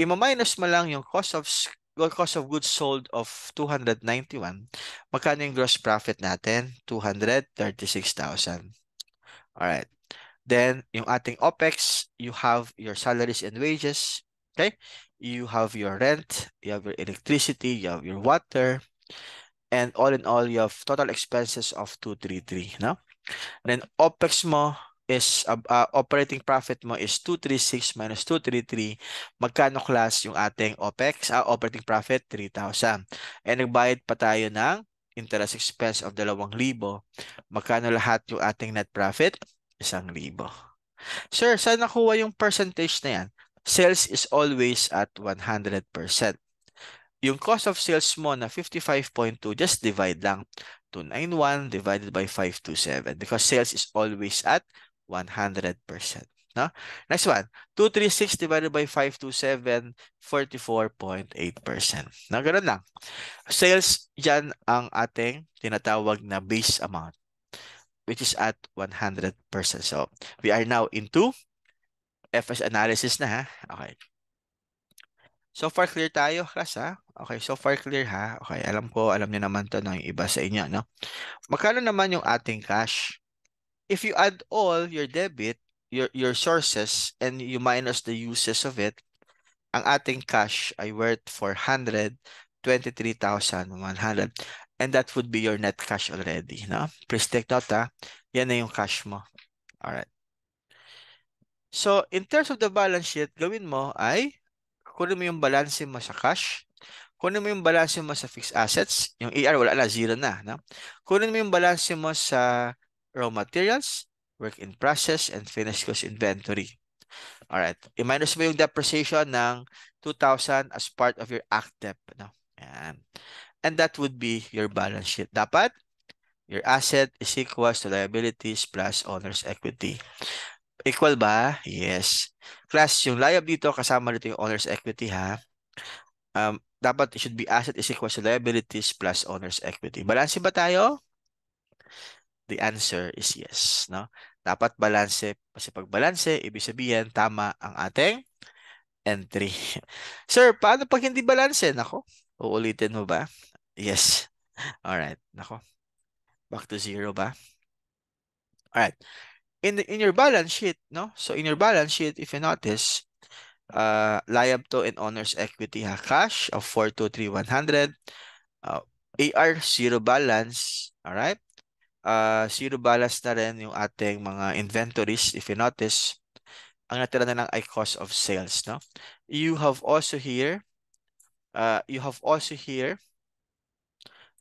Ima-minus mo lang yung cost of cost of goods sold of 291, magkano yung gross profit natin? 236,000. All right. Then, yung ating OPEX, you have your salaries and wages. Okay? You have your rent, you have your electricity, you have your water. And all in all, you have total expenses of 233. No? And then, OPEX mo, is uh, uh, operating profit mo is 236 minus 233 magkano class yung ating OPEX uh, ah, operating profit 3,000 and eh, nagbayad pa tayo ng interest expense of 2,000 magkano lahat yung ating net profit 1,000 Sir, saan nakuha yung percentage na yan? Sales is always at 100%. Yung cost of sales mo na 55.2, just divide lang. 291 divided by 527 because sales is always at 100%. No? Next one, 236 divided by 527, 44.8%. No, ganun lang. Sales, yan ang ating tinatawag na base amount, which is at 100%. So, we are now into FS analysis na ha. Okay. So far clear tayo, class ha? Okay, so far clear ha? Okay, alam ko, alam niyo naman to ng iba sa inyo, no? Magkano naman yung ating cash? if you add all your debit, your your sources and you minus the uses of it, ang ating cash ay worth 423,100 and that would be your net cash already, no? Please take note ha. Ah. Yan na yung cash mo. All right. So, in terms of the balance sheet, gawin mo ay kunin mo yung balance mo sa cash, kunin mo yung balance mo sa fixed assets, yung ER wala na, zero na, no? Kunin mo yung balance mo sa raw materials, work in process, and finished goods inventory. Alright. I-minus mo yung depreciation ng 2,000 as part of your act dep. No? Ayan. And that would be your balance sheet. Dapat, your asset is equal to liabilities plus owner's equity. Equal ba? Yes. Class, yung liab dito, kasama dito yung owner's equity ha. Um, dapat it should be asset is equal to liabilities plus owner's equity. Balansin ba tayo? the answer is yes. No? Dapat balanse. Kasi pag balanse, ibig sabihin tama ang ating entry. Sir, paano pag hindi balanse? Nako, uulitin mo ba? Yes. Alright. Nako. Back to zero ba? Alright. In, the, in your balance sheet, no? So in your balance sheet, if you notice, uh, liable and owner's equity ha, cash of 423,100. Uh, AR, zero balance. Alright? uh, ah, zero balance na rin yung ating mga inventories. If you notice, ang natira na lang ay cost of sales. No? You have also here, uh, you have also here,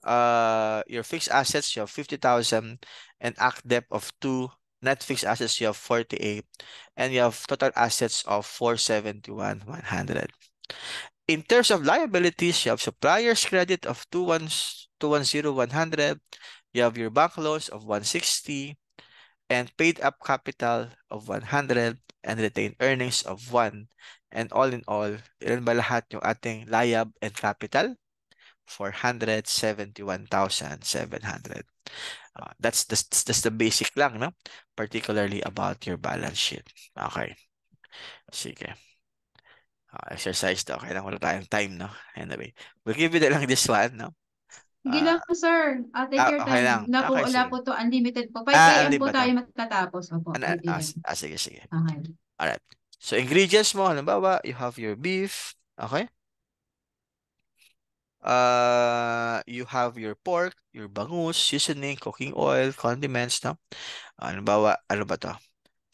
uh, your fixed assets, you have 50,000 and act debt of 2 net fixed assets, you have 48 and you have total assets of 471,100. In terms of liabilities, you have suppliers credit of 210, 100 You have your bank loans of 160 and paid up capital of 100 and retained earnings of 1. And all in all, ilan ba lahat yung ating liab and capital? 471,700. Uh, ah, that's, the, that's, that's the basic lang, no? Particularly about your balance sheet. Okay. Sige. Uh, exercise to. Okay lang, wala tayong time, no? Anyway, we'll give you lang this one, no? Hindi uh, lang po, sir. I'll take ah, your okay time. Lang. Naku, okay, wala sige. po to. Unlimited po. 5 ah, a.m. po tayo matatapos. Opo, An- ah, ah, sige, sige. Okay. Alright. So, ingredients mo, ba you have your beef, okay? Uh, you have your pork, your bangus, seasoning, cooking oil, condiments, no? Uh, halimbawa, ano ba to?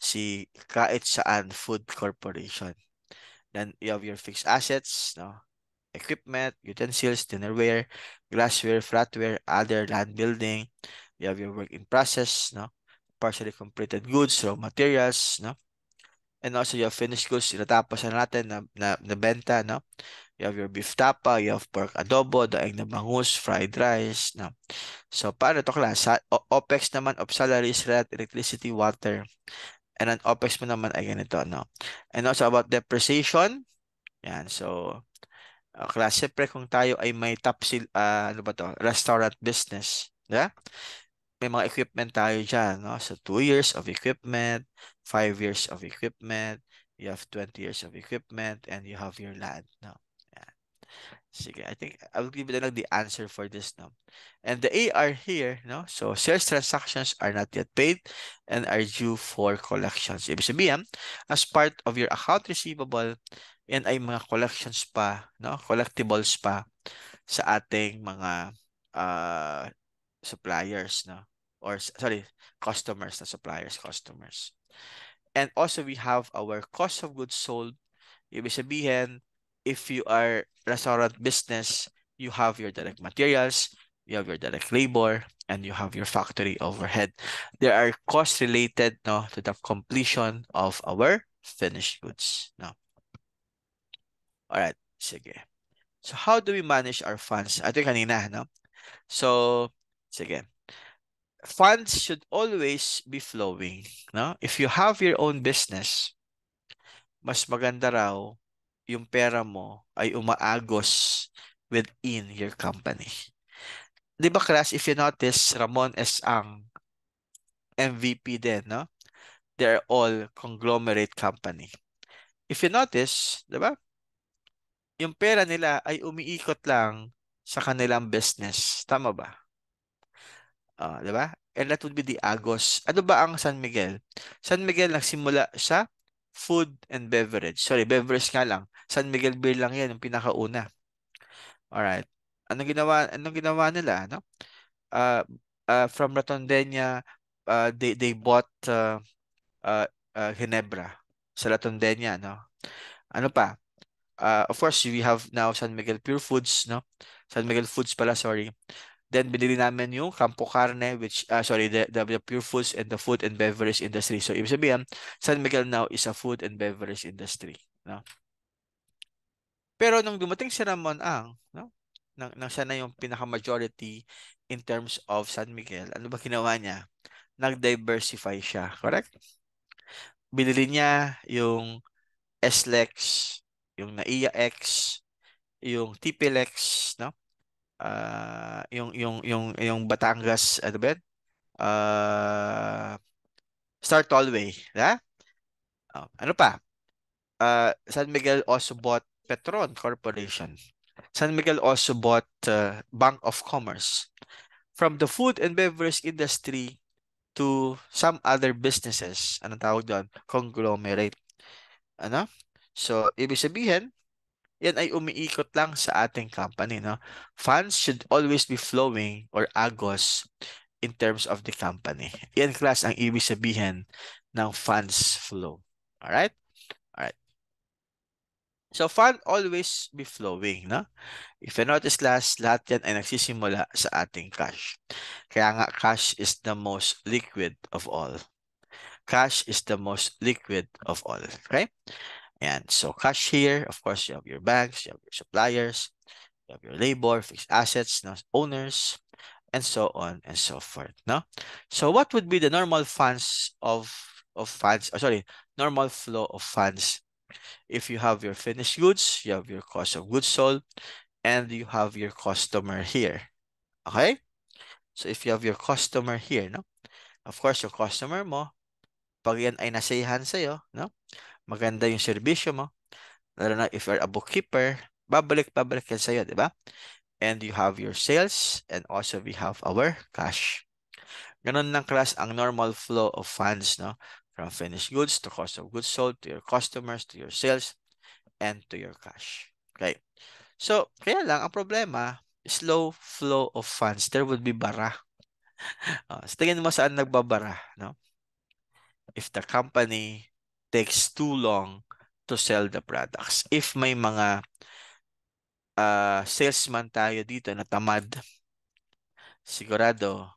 Si kahit saan food corporation. Then, you have your fixed assets, no? equipment, utensils, dinnerware, glassware, flatware, other land building. You have your work in process, no? Partially completed goods, raw materials, no? And also your finished goods, natapos na natin na, na, na benta, no? You have your beef tapa, you have pork adobo, daing na bangus, fried rice, no? So, paano to class? OPEX naman of salaries, rent, electricity, water. And an OPEX mo naman ay ganito, no? And also about depreciation. Yan, so Uh, class, syempre kung tayo ay may top uh, ano ba to, restaurant business, yeah? may mga equipment tayo dyan. No? So, 2 years of equipment, 5 years of equipment, you have 20 years of equipment, and you have your land. No? Sige, I think I will give you the answer for this. No? And the AR here, no? so sales transactions are not yet paid and are due for collections. Ibig sabihin, as part of your account receivable, yan ay mga collections pa, no? collectibles pa sa ating mga uh, suppliers, no? or sorry, customers na suppliers, customers. And also we have our cost of goods sold. Ibig sabihin, if you are restaurant business, you have your direct materials, you have your direct labor, and you have your factory overhead. There are costs related no, to the completion of our finished goods. No. Alright, sige. So, how do we manage our funds? Ito kanina, no? So, sige. Funds should always be flowing, no? If you have your own business, mas maganda raw yung pera mo ay umaagos within your company. Di ba, class, if you notice, Ramon S. Ang, MVP din, no? They're all conglomerate company. If you notice, di ba, yung pera nila ay umiikot lang sa kanilang business. Tama ba? Uh, di ba? And that would be the Agos. Ano ba ang San Miguel? San Miguel nagsimula sa food and beverage. Sorry, beverage nga lang. San Miguel beer lang yan, yung pinakauna. Alright. Anong ginawa, anong ginawa nila? Ano? Uh, uh, from Ratondenia, uh, they, they bought uh, uh, uh, Ginebra sa Ratondenia. No? Ano pa? uh, of course, we have now San Miguel Pure Foods, no? San Miguel Foods pala, sorry. Then, binili namin yung Campo Carne, which, uh, sorry, the, the, the Pure Foods and the food and beverage industry. So, ibig sabihin, San Miguel now is a food and beverage industry. No? Pero nung dumating si Ramon Ang, no? Nang, nang siya na yung pinaka-majority in terms of San Miguel, ano ba ginawa niya? Nag-diversify siya, correct? Binili niya yung SLEX, yung Naiya X, yung Tipilex, no? Uh, yung yung yung yung Batangas ano ba? Uh, Star Tollway, na? Oh, ano pa? Uh, San Miguel also bought Petron Corporation. San Miguel Osobot uh, Bank of Commerce. From the food and beverage industry to some other businesses, anong tawag doon? Conglomerate. Ano? So, ibig sabihin, yan ay umiikot lang sa ating company. No? Funds should always be flowing or agos in terms of the company. Yan class ang ibig sabihin ng funds flow. Alright? Alright. So, fund always be flowing. No? If you notice class, lahat yan ay nagsisimula sa ating cash. Kaya nga, cash is the most liquid of all. Cash is the most liquid of all. Okay? And so cash here, of course, you have your banks, you have your suppliers, you have your labor, fixed assets, owners, and so on and so forth. No? So what would be the normal funds of of funds, uh, sorry, normal flow of funds if you have your finished goods, you have your cost of goods sold, and you have your customer here. Okay? So if you have your customer here, no? Of course, your customer mo, pag yan ay nasayahan sa'yo, no? maganda yung serbisyo mo, lalo na if you're a bookkeeper, babalik-babalik yan sa'yo, di ba? And you have your sales and also we have our cash. Ganun lang class ang normal flow of funds, no? From finished goods to cost of goods sold to your customers to your sales and to your cash. Okay? So, kaya lang, ang problema, slow flow of funds. There would be bara. Uh, ah, so, tingin mo saan nagbabara, no? If the company takes too long to sell the products. If may mga uh, salesman tayo dito na tamad, sigurado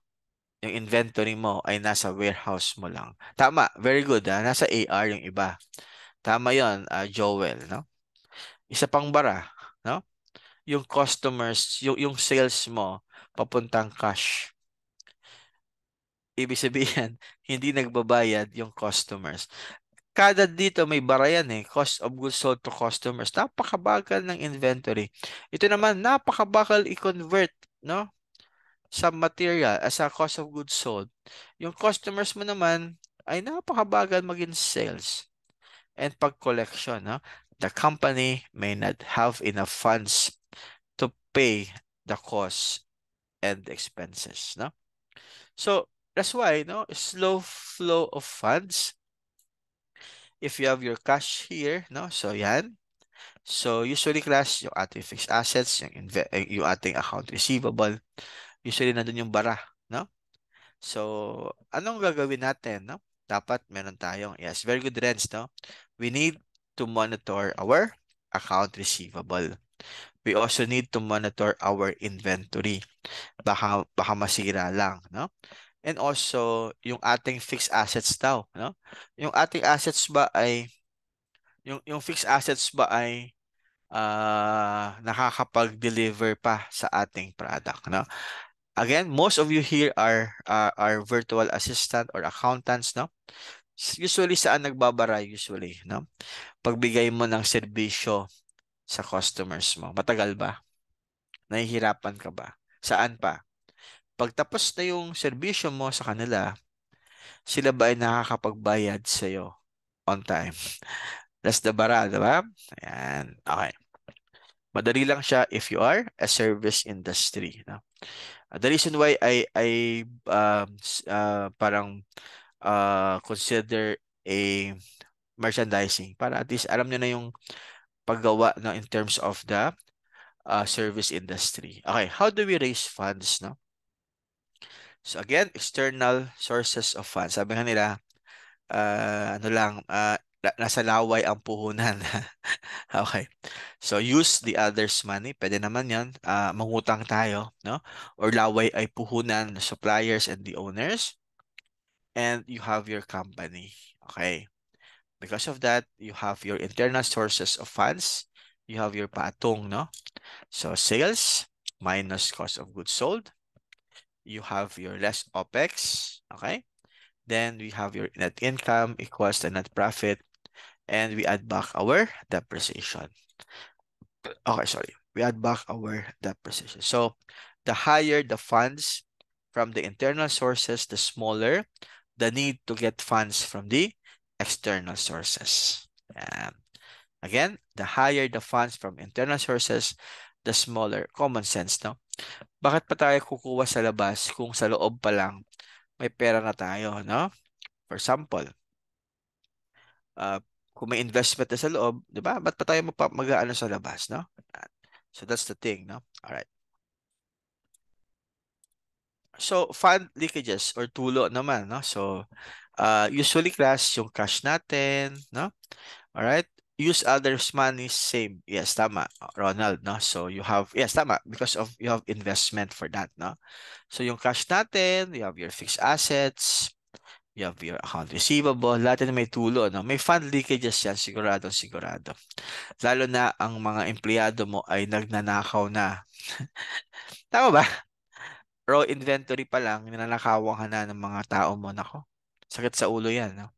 yung inventory mo ay nasa warehouse mo lang. Tama, very good. Ha? Ah, nasa AR yung iba. Tama yon uh, ah, Joel. No? Isa pang bara, no? yung customers, yung, yung sales mo, papuntang cash. Ibig sabihin, hindi nagbabayad yung customers kada dito may barayan eh, cost of goods sold to customers. Napakabagal ng inventory. Ito naman, napakabagal i-convert, no? Sa material, as ah, a cost of goods sold. Yung customers mo naman, ay napakabagal maging sales and pag-collection, no? The company may not have enough funds to pay the costs and expenses, no? So, that's why, no? Slow flow of funds if you have your cash here, no? So, yan. So, usually class, yung ating fixed assets, yung, eh, yung ating account receivable, usually nandun yung bara, no? So, anong gagawin natin, no? Dapat meron tayong, yes, very good rents, no? We need to monitor our account receivable. We also need to monitor our inventory. Baka, baka masira lang, no? and also yung ating fixed assets daw, no? Yung ating assets ba ay yung yung fixed assets ba ay uh, nakakapag-deliver pa sa ating product, no? Again, most of you here are uh, are virtual assistant or accountants, no? Usually saan nagbabara usually, no? Pagbigay mo ng serbisyo sa customers mo. Matagal ba? Nahihirapan ka ba? Saan pa? Pagtapos na yung serbisyo mo sa kanila, sila ba ay nakakapagbayad sa iyo on time? That's the bara, di ba? Ayan. Okay. Madali lang siya if you are a service industry. No? Ah, the reason why I, I uh, uh, parang uh, consider a merchandising para at least alam nyo na yung paggawa no, in terms of the uh, service industry. Okay, how do we raise funds? No? So again, external sources of funds. Sabi nga nila, uh, ano lang, uh, nasa laway ang puhunan. okay. So use the others money. Pwede naman yan. Uh, ah, mangutang tayo. No? Or laway ay puhunan, suppliers and the owners. And you have your company. Okay. Because of that, you have your internal sources of funds. You have your patong, no? So sales minus cost of goods sold you have your less OPEX, okay? Then we have your net income equals the net profit, and we add back our depreciation. Okay, sorry. We add back our depreciation. So the higher the funds from the internal sources, the smaller the need to get funds from the external sources. again, the higher the funds from internal sources, the smaller common sense, no? Bakit pa tayo kukuha sa labas kung sa loob pa lang may pera na tayo, no? For example, uh, kung may investment na sa loob, di ba? Ba't pa tayo mag-aano sa labas, no? So that's the thing, no? All right. So fund leakages or tulo naman, no? So uh, usually class yung cash natin, no? All right? use others money same yes tama Ronald no so you have yes tama because of you have investment for that no so yung cash natin you have your fixed assets you have your account receivable lahat na may tulo no may fund leakages yan sigurado sigurado lalo na ang mga empleyado mo ay nagnanakaw na tama ba raw inventory pa lang ninanakawan ka na ng mga tao mo nako sakit sa ulo yan no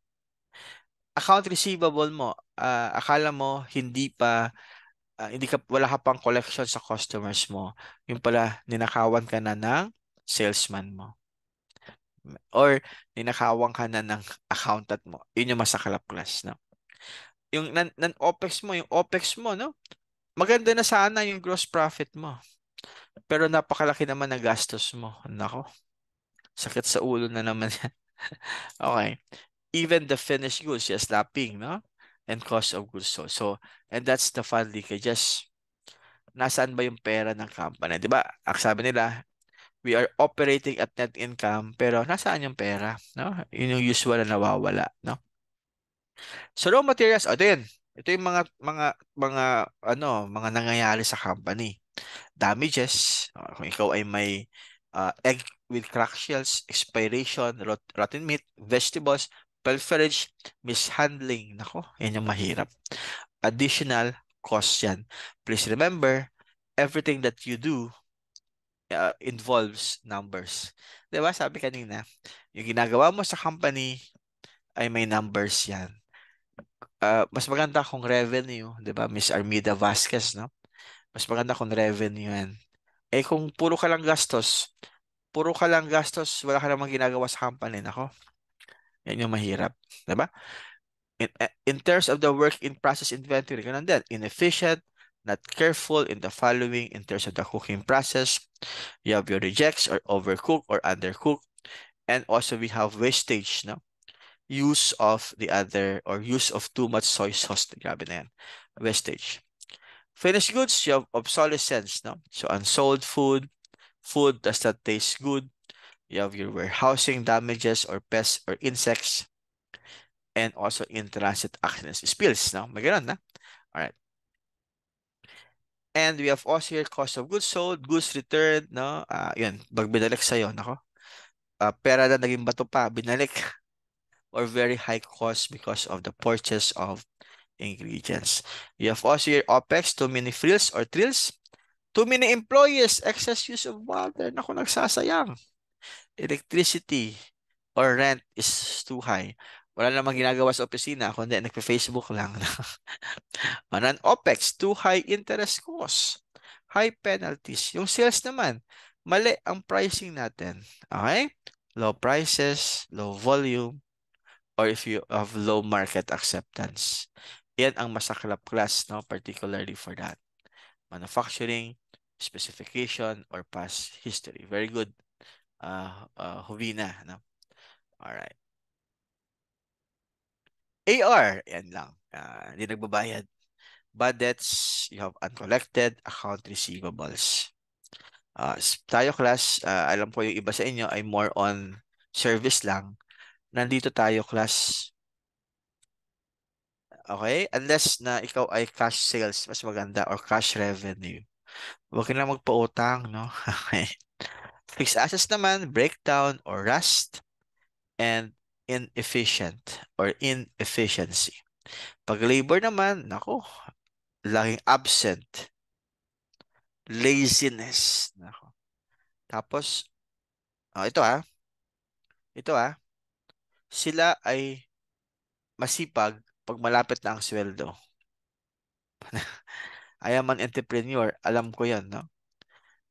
account receivable mo, uh, akala mo hindi pa uh, hindi ka wala ka pang collection sa customers mo. Yung pala ninakawan ka na ng salesman mo. Or ninakawan ka na ng accountant mo. Yun yung masakalap class, no? Yung nan, OPEX mo, yung OPEX mo, no? Maganda na sana yung gross profit mo. Pero napakalaki naman na gastos mo. Nako. Sakit sa ulo na naman yan. okay even the finished goods, just lapping, no? And cost of goods sold. So, and that's the fund just Nasaan ba yung pera ng company? Di ba? Ang sabi nila, we are operating at net income, pero nasaan yung pera? No? Yun yung usual na nawawala. No? So, raw materials, o, ito Ito yung mga, mga, mga, ano, mga nangyayari sa company. Damages, kung ikaw ay may uh, egg with cracked shells, expiration, rot rotten meat, vegetables, pilferage, mishandling. Nako, yan yung mahirap. Additional cost yan. Please remember, everything that you do uh, involves numbers. Di ba? Sabi kanina, yung ginagawa mo sa company ay may numbers yan. Uh, mas maganda kung revenue, di ba? Miss Armida Vasquez, no? Mas maganda kung revenue yan. Eh kung puro ka lang gastos, puro ka lang gastos, wala ka namang ginagawa sa company, nako. Yan yung mahirap. Diba? In, eh, in terms of the work in process inventory, ganun din. Inefficient, not careful in the following in terms of the cooking process. You have your rejects or overcook or undercook. And also we have wastage, no? Use of the other or use of too much soy sauce. Grabe na yan. Wastage. Finished goods, you have obsolescence, no? So unsold food, food does not taste good, you have your warehousing damages or pests or insects and also in-transit accidents, spills. Now, may ganun na. right. And we have also your cost of goods sold, goods returned, no? Uh, yun, pag binalik sa'yo, nako. Uh, pera na naging bato pa, binalik. Or very high cost because of the purchase of ingredients. You have also your OPEX, too many frills or trills. Too many employees, excess use of water. Nako, nagsasayang electricity or rent is too high. Wala namang ginagawa sa opisina, kundi nagpe-Facebook lang. Manan OPEX, too high interest cost, high penalties. Yung sales naman, mali ang pricing natin. Okay? Low prices, low volume, or if you have low market acceptance. Yan ang masaklap class, no? particularly for that. Manufacturing, specification, or past history. Very good uh, ah, uh, ah, Jovina. No? right. AR, yan lang. Uh, hindi nagbabayad. Bad debts, you have uncollected account receivables. Uh, tayo class, uh, alam ko yung iba sa inyo ay more on service lang. Nandito tayo class. Okay? Unless na ikaw ay cash sales, mas maganda, or cash revenue. Huwag ka na magpautang, no? Okay. Fixed assets naman, breakdown or rust, and inefficient or inefficiency. Pag labor naman, nako, laging absent. Laziness. Nako. Tapos, oh, ito ah, ito ah, sila ay masipag pag malapit na ang sweldo. I am an entrepreneur. Alam ko yan, no?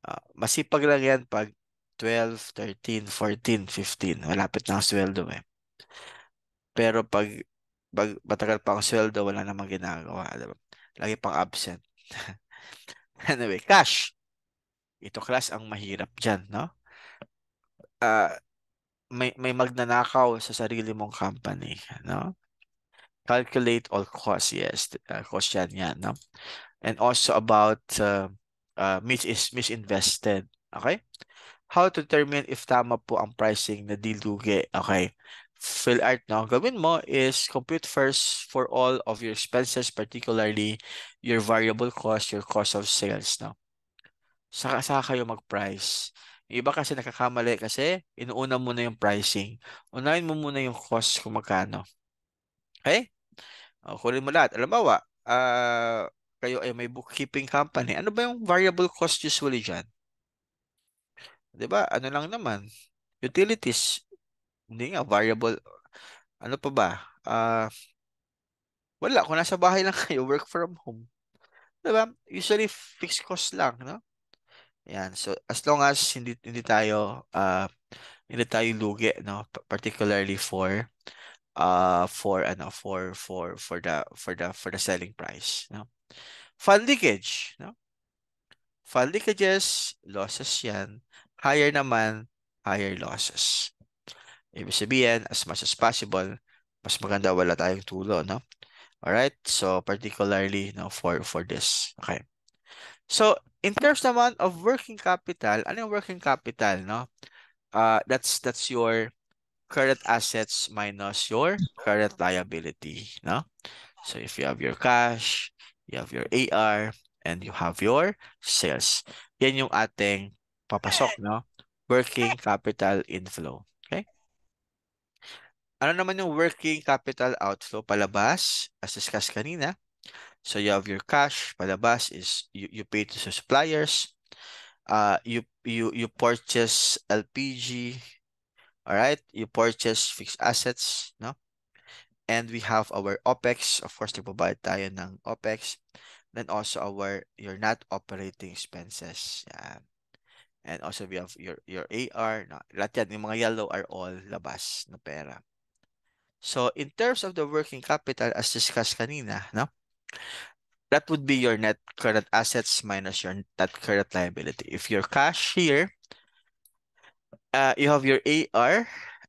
Uh, masipag lang yan pag 12, 13, 14, 15. Malapit na ang sweldo eh. Pero pag, pag matagal pa ang sweldo, wala namang ginagawa. Diba? Lagi pang absent. anyway, cash. Ito class ang mahirap dyan, no? Uh, may, may magnanakaw sa sarili mong company, no? Calculate all costs, yes. Uh, ah, cost yan, yan, no? And also about uh, uh, mis misinvested, okay? how to determine if tama po ang pricing na diluge. Okay. Fill art no. Gawin mo is compute first for all of your expenses, particularly your variable cost, your cost of sales. No? Saka, saka kayo mag-price. Yung iba kasi nakakamali kasi inuuna muna yung pricing. Unahin mo muna yung cost kung magkano. Okay? O, kunin mo lahat. Alam mo, uh, kayo ay may bookkeeping company. Ano ba yung variable cost usually dyan? 'Di ba? Ano lang naman, utilities hindi nga variable ano pa ba? Uh, wala kung nasa bahay lang kayo, work from home. 'Di ba? Usually fixed cost lang, no? Yan. So as long as hindi hindi tayo uh, hindi tayo lugi, no? Particularly for uh for ano for for for the for the for the selling price, no? Fund leakage, no? Fund leakages, losses 'yan Higher naman, higher losses. Ibig sabihin, as much as possible, mas maganda wala tayong tulo, no? Alright? So, particularly no, for, for this. Okay. So, in terms naman of working capital, ano yung working capital, no? Uh, that's that's your current assets minus your current liability, no? So if you have your cash, you have your AR, and you have your sales. Yan yung ating papasok, no? Working capital inflow. Okay? Ano naman yung working capital outflow palabas? As discussed kanina. So you have your cash palabas is you, you pay to suppliers. Uh, you you you purchase LPG. All right? You purchase fixed assets, no? And we have our OPEX. Of course, nagbabayad tayo ng OPEX. Then also our your not operating expenses. Yeah. And also we have your, your AR. Na, lahat yan, yung mga yellow are all labas na pera. So in terms of the working capital as discussed kanina, no? That would be your net current assets minus your net current liability. If your cash here, uh, you have your AR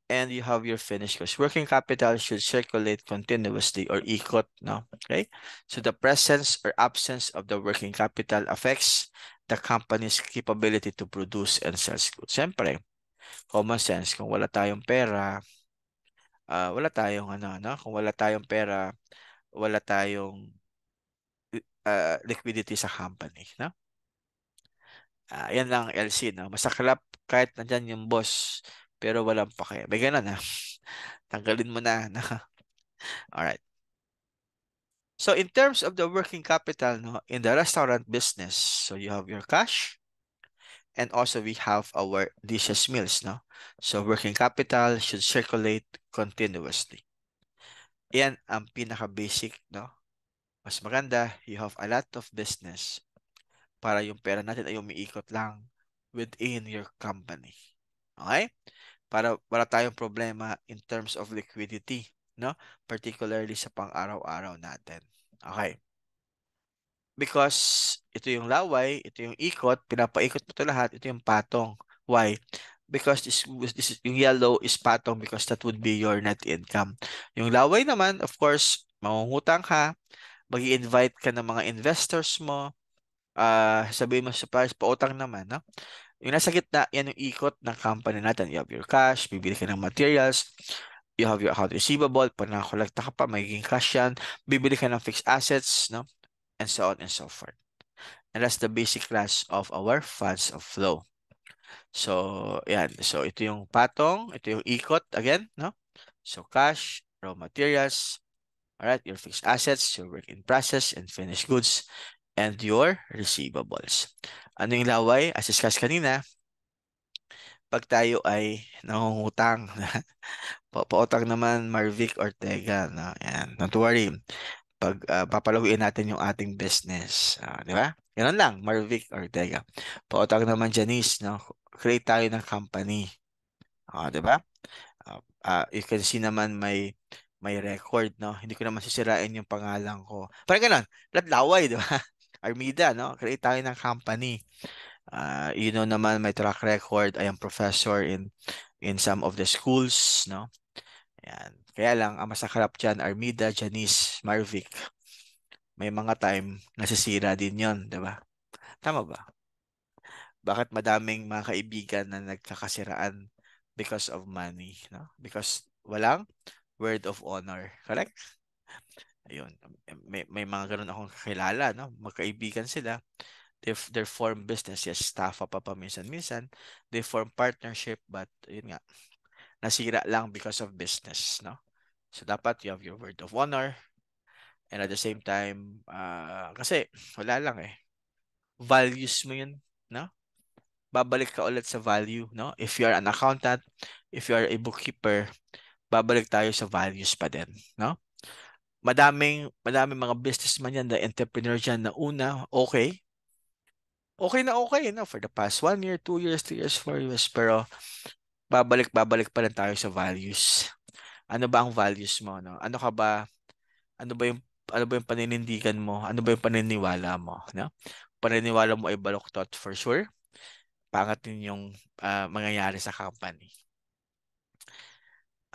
and you have your finished goods. Working capital should circulate continuously or equal, no? Okay? So the presence or absence of the working capital affects the company's capability to produce and sell goods. Siyempre, common sense, kung wala tayong pera, uh, wala tayong ano, no? kung wala tayong pera, wala tayong uh, liquidity sa company. No? Uh, yan lang LC. No? Masaklap kahit nandyan yung boss, pero walang pake. May ganun na. Tanggalin mo na. No? Alright. So in terms of the working capital no, in the restaurant business, so you have your cash and also we have our dishes meals no. So working capital should circulate continuously. Yan ang pinaka basic no. Mas maganda, you have a lot of business para yung pera natin ay umiikot lang within your company. Okay? Para wala tayong problema in terms of liquidity no? Particularly sa pang-araw-araw natin. Okay. Because ito yung laway, ito yung ikot, pinapaikot mo ito lahat, ito yung patong. Why? Because this, this yung yellow is patong because that would be your net income. Yung laway naman, of course, mangungutang ka, mag invite ka ng mga investors mo, uh, sabihin mo sa pa utang naman, no? Yung nasa gitna, yan yung ikot ng company natin. You have your cash, bibili ka ng materials, you have your account receivable, pag nakakolekta ka pa, magiging cash yan, bibili ka ng fixed assets, no? and so on and so forth. And that's the basic class of our funds of flow. So, yan. So, ito yung patong, ito yung ikot, again, no? So, cash, raw materials, alright, your fixed assets, your work in process, and finished goods, and your receivables. Ano yung laway? As discussed kanina, pag tayo ay nangungutang, Pautang naman Marvic Ortega, no? Yan, don't worry. Pag uh, ah, papalaguin natin yung ating business, uh, di ba? yun lang, Marvic Ortega. Pautang naman Janice, no? Create tayo ng company. Uh, di ba? Uh, uh, you can see naman may may record, no? Hindi ko naman sisirain yung pangalan ko. Parang ganun, Latlaway, di ba? Armida, no? Create tayo ng company. Uh, you know naman, may track record. I am professor in in some of the schools, no? Yan. Kaya lang, ang masakalap dyan, Armida, Janice, Marvic. May mga time, nasisira din yon di ba? Tama ba? Bakit madaming mga kaibigan na nagkakasiraan because of money, no? Because walang word of honor, correct? Ayun, may, may mga ganun akong kakilala, no? Magkaibigan sila. They, they form business, yes, staff pa pa minsan-minsan. They form partnership, but yun nga, nasira lang because of business, no? So dapat you have your word of honor and at the same time uh, kasi wala lang eh. Values mo 'yun, no? Babalik ka ulit sa value, no? If you are an accountant, if you are a bookkeeper, babalik tayo sa values pa din, no? Madaming madaming mga businessman yan, the entrepreneur yan na una, okay. Okay na okay na for the past one year, two years, three years, four years, pero babalik-babalik pa lang tayo sa values. Ano ba ang values mo? No? Ano ka ba? Ano ba yung ano ba yung paninindigan mo? Ano ba yung paniniwala mo? No? Paniniwala mo ay baluktot for sure. Pangat yung uh, mangyayari sa company.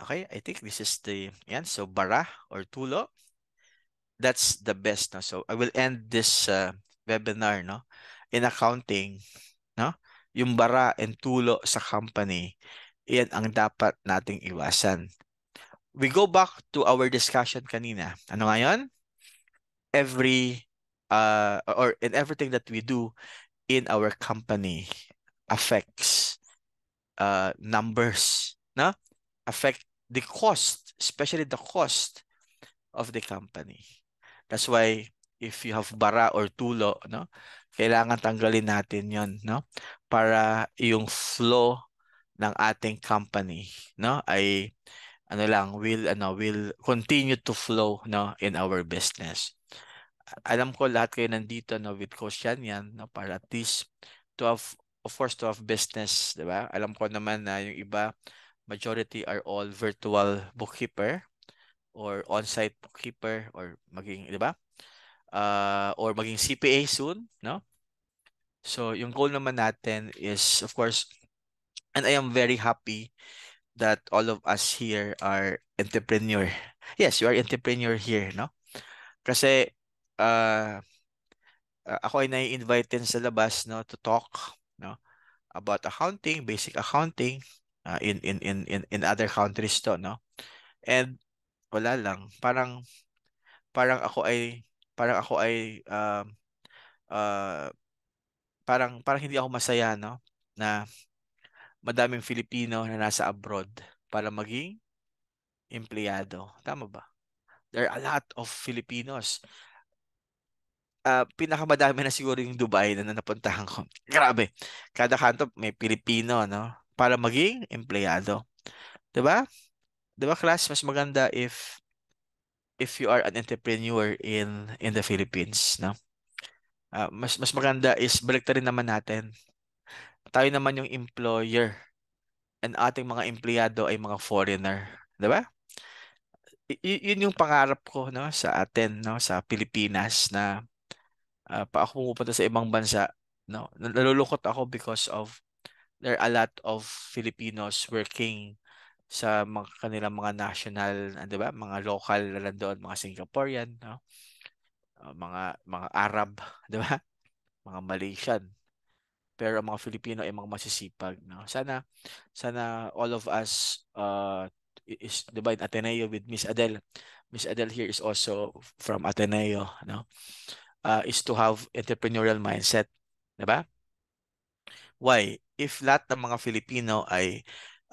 Okay, I think this is the, yan, so bara or tulo. That's the best. No? So I will end this uh, webinar no? in accounting. No? Yung bara and tulo sa company Iyan ang dapat nating iwasan. We go back to our discussion kanina. Ano nga yun? Every, uh, or in everything that we do in our company affects uh, numbers, na? affect the cost, especially the cost of the company. That's why if you have bara or tulo, no, kailangan tanggalin natin 'yon, no? Para yung flow ng ating company no ay ano lang will ano will continue to flow no in our business alam ko lahat kayo nandito no with Coach Yan yan no para at least to have of course to have business di ba alam ko naman na yung iba majority are all virtual bookkeeper or on-site bookkeeper or maging di ba uh, or maging CPA soon no so yung goal naman natin is of course and I am very happy that all of us here are entrepreneur. Yes, you are entrepreneur here, no? Kasi uh, uh, ako ay nai-invite din sa labas no to talk no about accounting, basic accounting uh, in in in in in other countries to, no? And wala lang, parang parang ako ay parang ako ay uh, uh, parang parang hindi ako masaya no na madaming Filipino na nasa abroad para maging empleyado. Tama ba? There are a lot of Filipinos. Uh, pinakamadami na siguro yung Dubai na napuntahan ko. Grabe. Kada kanto may Pilipino, no? Para maging empleyado. 'Di ba? 'Di ba class mas maganda if if you are an entrepreneur in in the Philippines, no? Uh, mas mas maganda is balik rin naman natin tayo naman yung employer and ating mga empleyado ay mga foreigner, 'di ba? Y- yun yung pangarap ko no sa atin no sa Pilipinas na uh, pa ako pumunta sa ibang bansa no nalulungkot ako because of there are a lot of Filipinos working sa mga kanilang mga national, ah, 'di ba? Mga local na lang doon, mga Singaporean, no? Uh, mga mga Arab, 'di ba? Mga Malaysian, pero ang mga Filipino ay mga masisipag no sana sana all of us uh, is diba in Ateneo with Miss Adele Miss Adele here is also from Ateneo no uh, is to have entrepreneurial mindset di ba why if lahat ng mga Filipino ay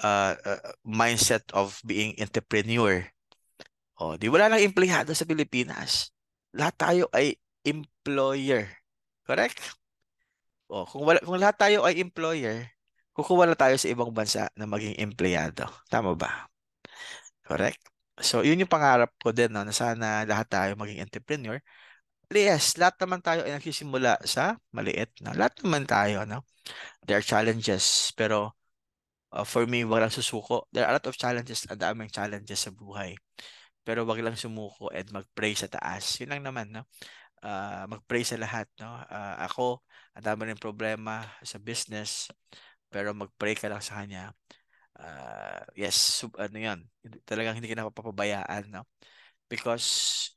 uh, uh, mindset of being entrepreneur oh di wala nang empleyado sa Pilipinas lahat tayo ay employer correct Oh, kung wala kung lahat tayo ay employer, kukuha na tayo sa ibang bansa na maging empleyado. Tama ba? Correct? So, yun yung pangarap ko din, no, na sana lahat tayo maging entrepreneur. Yes, lahat naman tayo ay nagsisimula sa maliit. No? Lahat naman tayo. No? There are challenges, pero uh, for me, wag lang susuko. There are a lot of challenges, ang daming challenges sa buhay. Pero wag lang sumuko at mag-pray sa taas. Yun lang naman, no? Uh, mag-pray sa lahat, no? Uh, ako, ang dami rin problema sa business, pero mag-pray ka lang sa Kanya. Uh, yes, sub, ano yan, talagang hindi ka napapabayaan, no? Because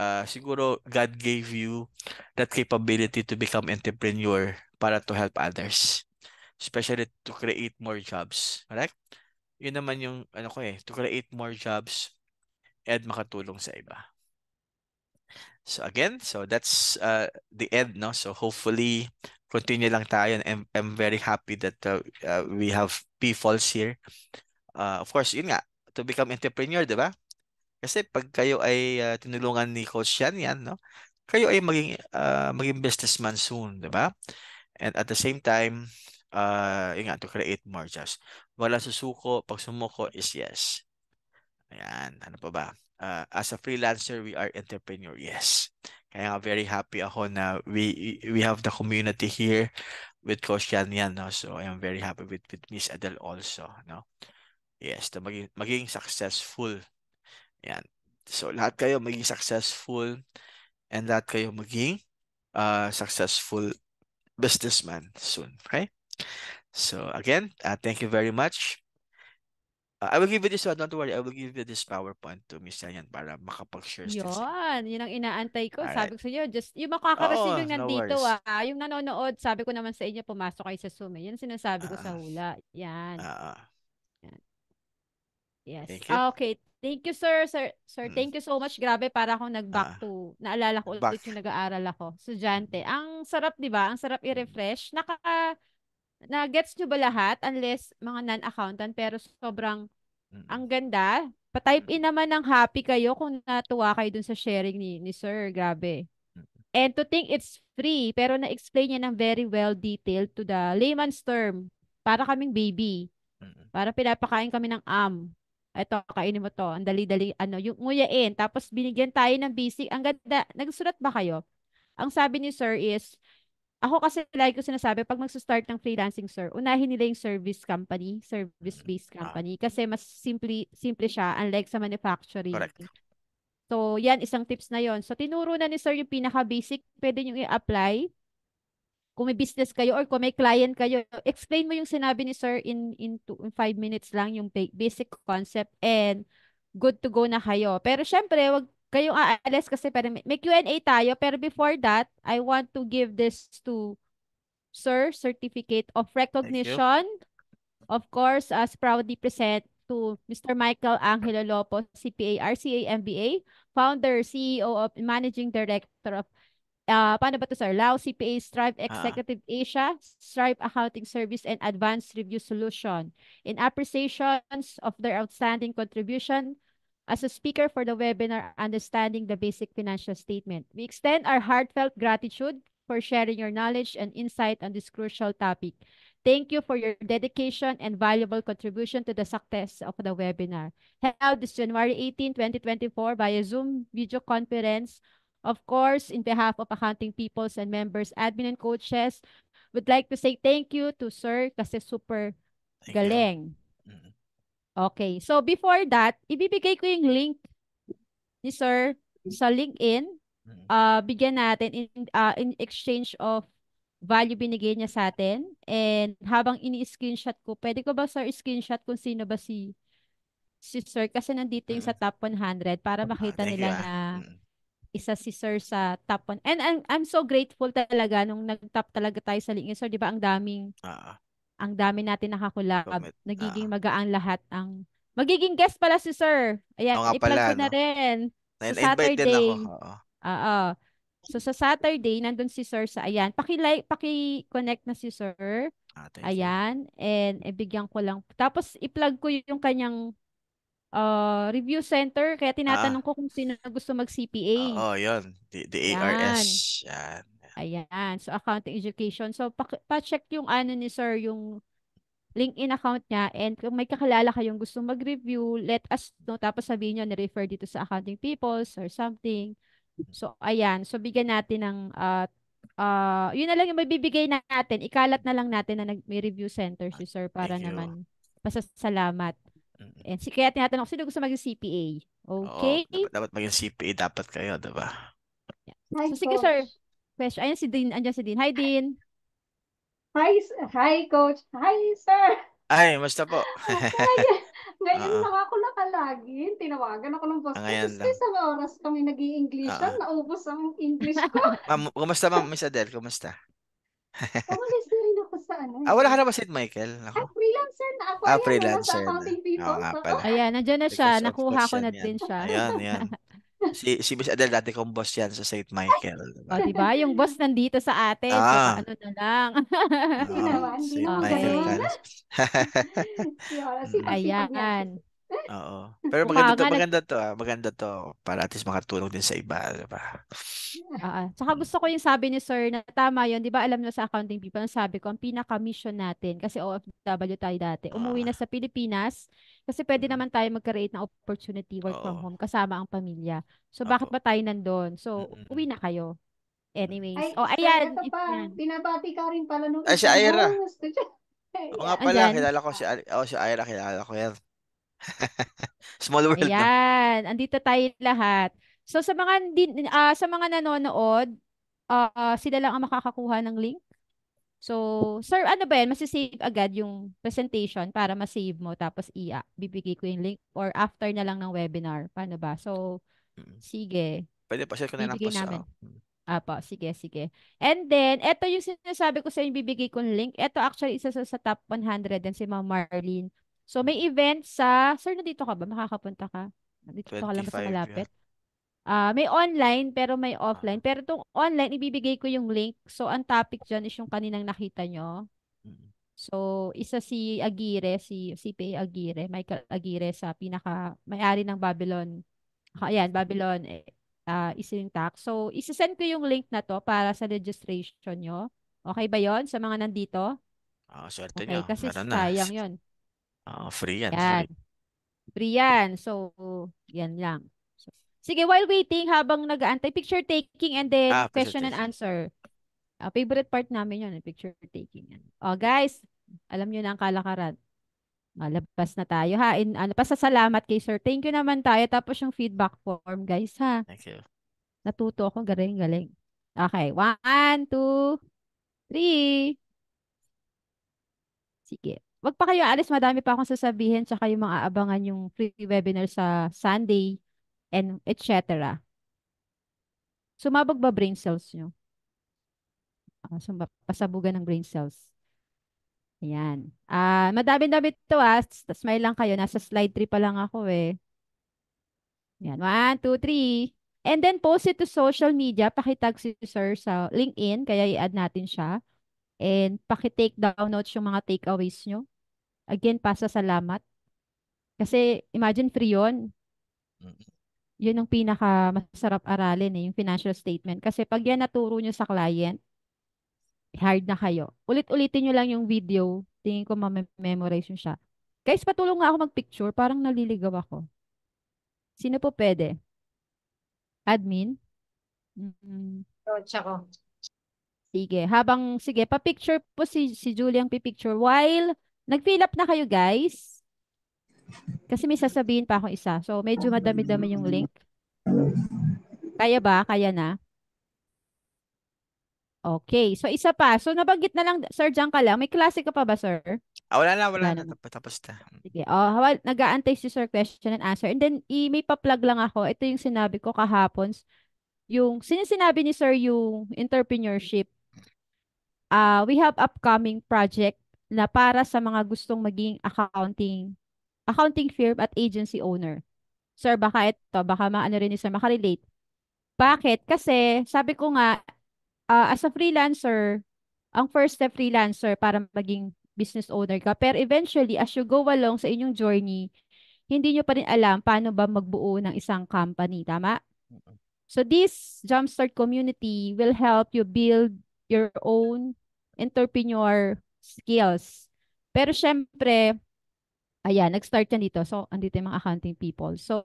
uh, siguro God gave you that capability to become entrepreneur para to help others. Especially to create more jobs. Correct? Yun naman yung ano ko eh, to create more jobs at makatulong sa iba. So again, so that's uh, the end, no? So hopefully, continue lang tayo. And I'm, I'm very happy that uh, uh, we have p here. Uh, of course, yun nga, to become entrepreneur, di ba? Kasi pag kayo ay uh, tinulungan ni Coach Yan, yan, no? Kayo ay maging, uh, maging businessman soon, di ba? And at the same time, uh, yun nga, to create more just. Wala susuko, pag sumuko is yes. Ayan, ano pa ba? uh, as a freelancer, we are entrepreneur. Yes. Kaya nga very happy ako na we we have the community here with Coach Yan Yan. No? So I am very happy with, with Miss Adele also. No? Yes, to maging, maging successful. Yan. So lahat kayo maging successful and lahat kayo maging uh, successful businessman soon. Okay? So again, uh, thank you very much. I will give you this one. Don't worry. I will give you this PowerPoint to Miss Yan para makapag-share. Yun. Yun ang inaantay ko. Alright. Sabi ko sa iyo, just yung makakarasin yung nandito no ah. Yung nanonood, sabi ko naman sa inyo, pumasok kayo sa Zoom. Eh. Yan sinasabi ko uh, sa ah. hula. Yan. Uh, Yan. Yes. Thank ah, okay. Thank you, sir. Sir, sir hmm. thank you so much. Grabe, para akong nag-back ah, to, naalala ko ulit yung nag-aaral ako. Sudyante. Mm-hmm. Ang sarap, di ba? Ang sarap mm-hmm. i-refresh. Naka, na gets nyo ba lahat unless mga non-accountant pero sobrang Mm-mm. Ang ganda. Pa-type in naman ng happy kayo kung natuwa kayo dun sa sharing ni, ni Sir. Grabe. And to think it's free, pero na-explain niya ng very well detailed to the layman's term. Para kaming baby. Para pinapakain kami ng am. Ito, kainin mo to. Ang dali-dali, ano, yung nguyain. Tapos binigyan tayo ng basic. Ang ganda. Nagsulat ba kayo? Ang sabi ni Sir is, ako kasi like ko sinasabi, pag magsa-start ng freelancing, sir, unahin nila yung service company, service-based mm, ah. company. Kasi mas simple, simple siya, unlike sa manufacturing. Correct. So, yan, isang tips na yon So, tinuro na ni sir yung pinaka-basic. Pwede nyo i-apply kung may business kayo or kung may client kayo, explain mo yung sinabi ni sir in in, two, in five minutes lang yung basic concept and good to go na kayo. Pero syempre, wag kayong aalis kasi pero may, Q&A tayo pero before that I want to give this to sir certificate of recognition of course as proudly present to Mr. Michael Angelo Lopo CPA RCA MBA founder CEO of managing director of uh, paano ba to sir Lao CPA Strive ah. Executive ah. Asia Stripe Accounting Service and Advanced Review Solution in appreciation of their outstanding contribution As a speaker for the webinar, Understanding the Basic Financial Statement, we extend our heartfelt gratitude for sharing your knowledge and insight on this crucial topic. Thank you for your dedication and valuable contribution to the success of the webinar. Held this January 18, 2024 via Zoom video conference. Of course, in behalf of accounting peoples and members, admin and coaches, would like to say thank you to Sir kasi super thank galing. You. Mm-hmm. Okay. So before that, ibibigay ko yung link ni Sir sa LinkedIn. Uh, bigyan natin in, uh, in exchange of value binigay niya sa atin. And habang ini-screenshot ko, pwede ko ba Sir screenshot kung sino ba si si Sir kasi nandito yung sa mm-hmm. top 100 para ah, makita nila na mm-hmm. isa si Sir sa top 1. And I'm, I'm so grateful talaga nung nag-top talaga tayo sa LinkedIn. Sir, di ba ang daming uh ang dami natin nakakulab. Nagiging ah. magaang lahat ang magiging guest pala si Sir. Ayan, i-plug ko no? na rin. Sa Saturday. Oo. So sa Saturday nandun si Sir sa ayan. Paki-like, paki-connect na si Sir. Ah, ayan, and ibigyan eh, ko lang. Tapos i-plug ko yung kanyang uh, review center kaya tinatanong ah. ko kung sino gusto mag CPA. Oo, oh, 'yun. The, the ARS. Yan. Ayan. So, accounting education. So, pa-check yung ano ni sir, yung LinkedIn account niya and kung may kakilala kayong gusto mag-review, let us know. Tapos sabihin niyo na-refer dito sa accounting peoples or something. So, ayan. So, bigyan natin ng, uh, uh, yun na lang yung mabibigay natin. Ikalat na lang natin na nag may review center si sir para naman pasasalamat. Mm. And si, kaya tinatanong ko, sino gusto maging CPA? Okay? Oo, dapat, dapat maging CPA dapat kayo, diba? Yeah. So, sige sir, question. Ayan si Dean, andiyan si Dean. Hi Dean. Hi, hi coach. Hi sir. Ay, musta po? ngayon, ngayon uh, lang ako nakalagin. Tinawagan ako ng boss. Ngayon Kasi lang. sa oras kami nag english uh, naubos ang English ko. ma'am, kumusta ma'am Miss Adele? Kumusta? Umalis na rin ako sa ano. Ah, wala ka na ba si Michael? Ako. Ah, freelancer na ako. Ah, freelancer. Sa accounting people. ayan, nandiyan na siya. Nakuha ko na din siya. Ayan, ayan si si Miss Adele dati kong boss yan sa St. Michael. Diba? Oh, ba? Yung boss nandito sa atin. Ah. ano na lang. oh, ah, St. Michael College. Hmm. Ayan. Oo. Pero maganda to, maganda to, ah, maganda to para at least makatulong din sa iba, di ba? Oo. Saka mm. gusto ko yung sabi ni Sir na tama yun, di ba alam nyo sa accounting people, ang sabi ko, ang pinaka-mission natin, kasi OFW tayo dati, umuwi na ah. sa Pilipinas, kasi pwede mm. naman tayo mag-create ng opportunity work Oo. from home kasama ang pamilya. So, bakit Oo. ba tayo nandoon? So, uwi na kayo. Anyways. Ay, oh, ayan. Ito pa, Ayan. binabati ka rin pala nung Ay, si Ira. Oo nga pala, kilala ko si, Ari- oh, si Ira, kilala ko yan. Small world. Ayan, no? andito tayo lahat. So sa mga uh, sa mga nanonood, uh, sila lang ang makakakuha ng link. So, sir, ano ba yan? Masisave agad yung presentation para masave mo tapos iya, bibigay ko yung link or after na lang ng webinar. Paano ba? So, mm. sige. Pwede pa share ko na lang po namin. sa... Mm. Apo, sige, sige. And then, eto yung sinasabi ko sa inyo, bibigay kong link. Eto actually, isa sa top 100 din si Ma'am Marlene. So, may event sa, sir, nandito ka ba? Makakapunta ka? Nandito ka lang sa malapit? Ah, Uh, may online pero may ah. offline. Pero tong online, ibibigay ko yung link. So, ang topic diyan is yung kaninang nakita nyo. So, isa si Agire, si CPA Agire, Michael Agire sa pinaka, may-ari ng Babylon. Ah, ayan, Babylon uh, eh, ah, Isling Tax. So, isa-send ko yung link na to para sa registration nyo. Okay ba yon sa mga nandito? Ah, oh, swerte okay, nyo. Kasi Meron sayang na. yun. Ah, free yan. Yan. Free. Free yan. So, yan lang. So, sige, while waiting, habang nag-aantay, picture taking and then Ah, question and answer. Ah, favorite part namin yun, yung eh, picture taking. yan. Oh, guys, alam nyo na ang kalakaran. Ah, na tayo ha. In, ano, pasasalamat kay sir. Thank you naman tayo. Tapos yung feedback form, guys ha. Thank you. Natuto ako. Galing, galing. Okay. One, two, three. Sige wag pa kayo alis, madami pa akong sasabihin tsaka yung mga aabangan yung free webinar sa Sunday and etc. Sumabog ba brain cells nyo? Uh, sumab- pasabugan ng brain cells. Ayan. Uh, madami-dami ito ah. Smile lang kayo. Nasa slide 3 pa lang ako eh. Ayan. 1, 2, 3. And then post it to social media. Pakitag si sir sa LinkedIn. Kaya i-add natin siya. And paki-take down notes yung mga takeaways nyo. Again, pasa salamat. Kasi imagine free yun. Mm-hmm. Yun ang pinaka masarap aralin eh, yung financial statement. Kasi pag yan naturo nyo sa client, hired na kayo. Ulit-ulitin nyo lang yung video. Tingin ko mamemorize nyo siya. Guys, patulong nga ako mag-picture. Parang naliligaw ako. Sino po pwede? Admin? Mm-hmm. Coach ako. Sige, habang, sige, pa-picture po si, si Julie ang pi-picture While nag-fill up na kayo guys, kasi may sasabihin pa akong isa. So, medyo madami-dami yung link. Kaya ba? Kaya na? Okay. So, isa pa. So, nabanggit na lang, Sir, dyan ka lang. May klase ka pa ba, Sir? Ah, wala na, wala, wala na. na. Tapos na. Sige. Oh, nag-aantay si Sir question and answer. And then, i- may pa-plug lang ako. Ito yung sinabi ko kahapon. Yung, sinasinabi ni Sir yung entrepreneurship uh, we have upcoming project na para sa mga gustong maging accounting accounting firm at agency owner. Sir, baka ito, baka maano rin ni sir makarelate. Bakit? Kasi sabi ko nga, uh, as a freelancer, ang first step freelancer para maging business owner ka. Pero eventually, as you go along sa inyong journey, hindi nyo pa rin alam paano ba magbuo ng isang company. Tama? So this Jumpstart community will help you build your own entrepreneur skills. Pero syempre, ayan, nag-start yan dito. So, andito yung mga accounting people. So,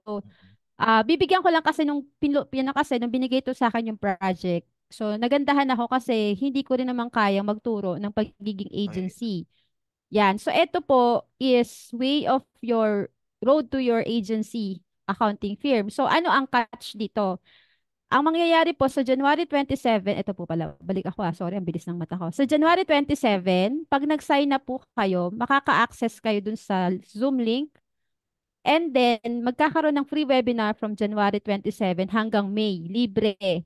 uh, bibigyan ko lang kasi nung, pinlo, pinlo kasi nung binigay to sa akin yung project. So, nagandahan ako kasi hindi ko rin naman kayang magturo ng pagiging agency. Okay. Yan. So, ito po is way of your road to your agency accounting firm. So, ano ang catch dito? Ang mangyayari po sa January 27, ito po pala, balik ako ah, sorry, ang bilis ng mata ko. Sa January 27, pag nag-sign na po kayo, makaka-access kayo dun sa Zoom link. And then, magkakaroon ng free webinar from January 27 hanggang May, libre,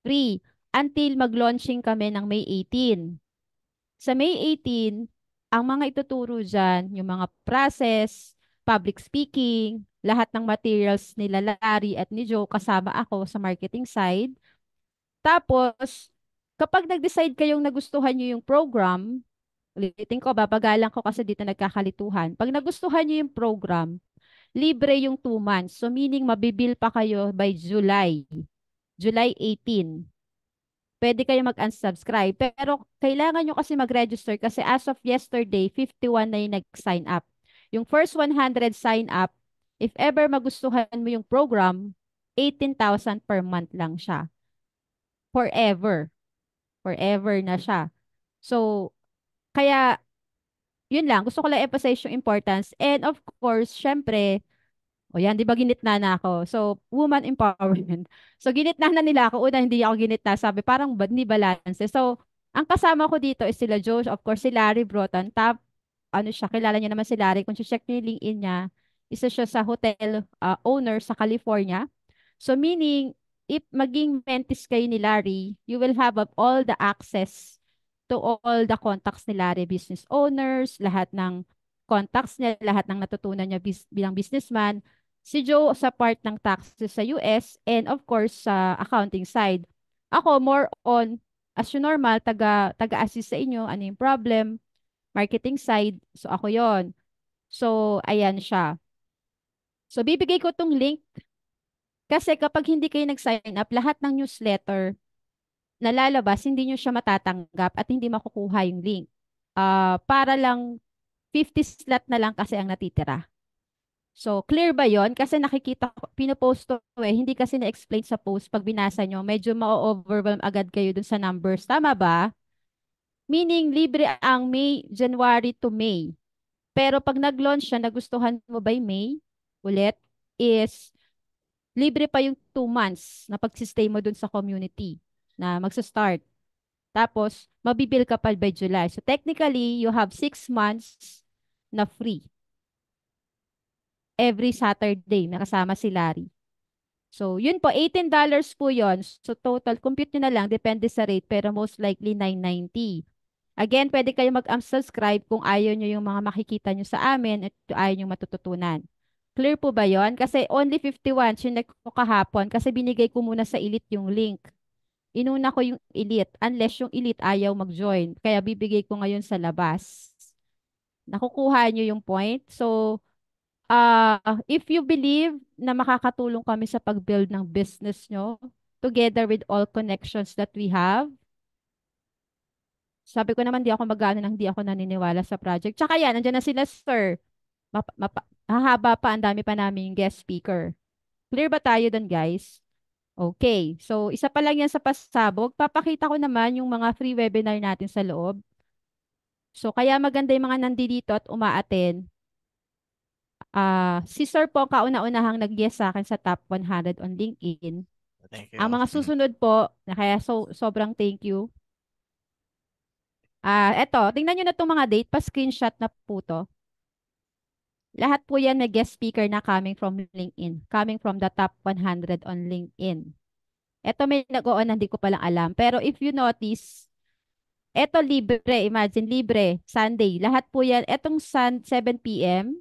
free, until mag-launching kami ng May 18. Sa May 18, ang mga ituturo dyan, yung mga process, public speaking, lahat ng materials nila Larry at ni Joe kasama ako sa marketing side. Tapos, kapag nag-decide kayong nagustuhan nyo yung program, ulitin ko, babagalan ko kasi dito nagkakalituhan. Pag nagustuhan nyo yung program, libre yung 2 months. So meaning mabibil pa kayo by July. July 18. Pwede kayo mag-unsubscribe. Pero kailangan nyo kasi mag-register kasi as of yesterday, 51 na yung nag-sign up. Yung first 100 sign up, If ever magustuhan mo yung program, 18,000 per month lang siya. Forever. Forever na siya. So, kaya, yun lang. Gusto ko lang emphasize yung importance. And of course, syempre, o yan, di ba ginitna na ako? So, woman empowerment. So, ginitna na nila ako. Una, hindi ako ginitna. Sabi, parang bad ni balance. So, ang kasama ko dito is sila Josh. Of course, si Larry Broton. Tap, ano siya, kilala niya naman si Larry. Kung check niyo yung LinkedIn niya, isa siya sa hotel uh, owner sa California. So meaning, if maging mentis kayo ni Larry, you will have all the access to all the contacts ni Larry, business owners, lahat ng contacts niya, lahat ng natutunan niya bis- bilang businessman. Si Joe sa part ng taxes sa US and of course sa accounting side. Ako more on as you normal, taga, taga-assist sa inyo, ano yung problem, marketing side. So, ako yon So, ayan siya. So bibigay ko tong link kasi kapag hindi kayo nag-sign up, lahat ng newsletter na lalabas, hindi nyo siya matatanggap at hindi makukuha yung link. Uh, para lang 50 slot na lang kasi ang natitira. So, clear ba yon Kasi nakikita ko, pinopost ko eh, hindi kasi na-explain sa post pag binasa nyo, medyo ma-overwhelm agad kayo dun sa numbers. Tama ba? Meaning, libre ang May, January to May. Pero pag nag-launch siya, nagustuhan mo by May, ulit is libre pa yung two months na pagsistay mo dun sa community na magsa-start. Tapos, mabibil ka pa by July. So, technically, you have six months na free. Every Saturday, nakasama si Larry. So, yun po, $18 po yon So, total, compute nyo na lang, depende sa rate, pero most likely 990. Again, pwede kayo mag subscribe kung ayaw nyo yung mga makikita nyo sa amin at ayaw nyo matututunan. Clear po ba yon? Kasi only 51 yung ko kahapon kasi binigay ko muna sa elite yung link. Inuna ko yung elite unless yung elite ayaw mag-join. Kaya bibigay ko ngayon sa labas. Nakukuha nyo yung point. So, uh, if you believe na makakatulong kami sa pag-build ng business nyo, together with all connections that we have, sabi ko naman, di ako magana nang di ako naniniwala sa project. Tsaka yan, nandiyan na sila, sir. Map, map, Hahaba pa, ang dami pa namin guest speaker. Clear ba tayo dun, guys? Okay. So, isa pa lang yan sa pasabog. Papakita ko naman yung mga free webinar natin sa loob. So, kaya maganda yung mga nandito at umaaten. Uh, ah, si Sir po, kauna-unahang nag-yes sa akin sa top 100 on LinkedIn. Thank you. Ang mga susunod po, kaya so, sobrang thank you. Ah, uh, eto, tingnan niyo na 'tong mga date, pa-screenshot na po 'to. Lahat po yan may guest speaker na coming from LinkedIn, coming from the top 100 on LinkedIn. Ito may nag-on, hindi ko palang alam. Pero if you notice, ito libre, imagine, libre, Sunday. Lahat po yan, etong sun, 7 p.m.,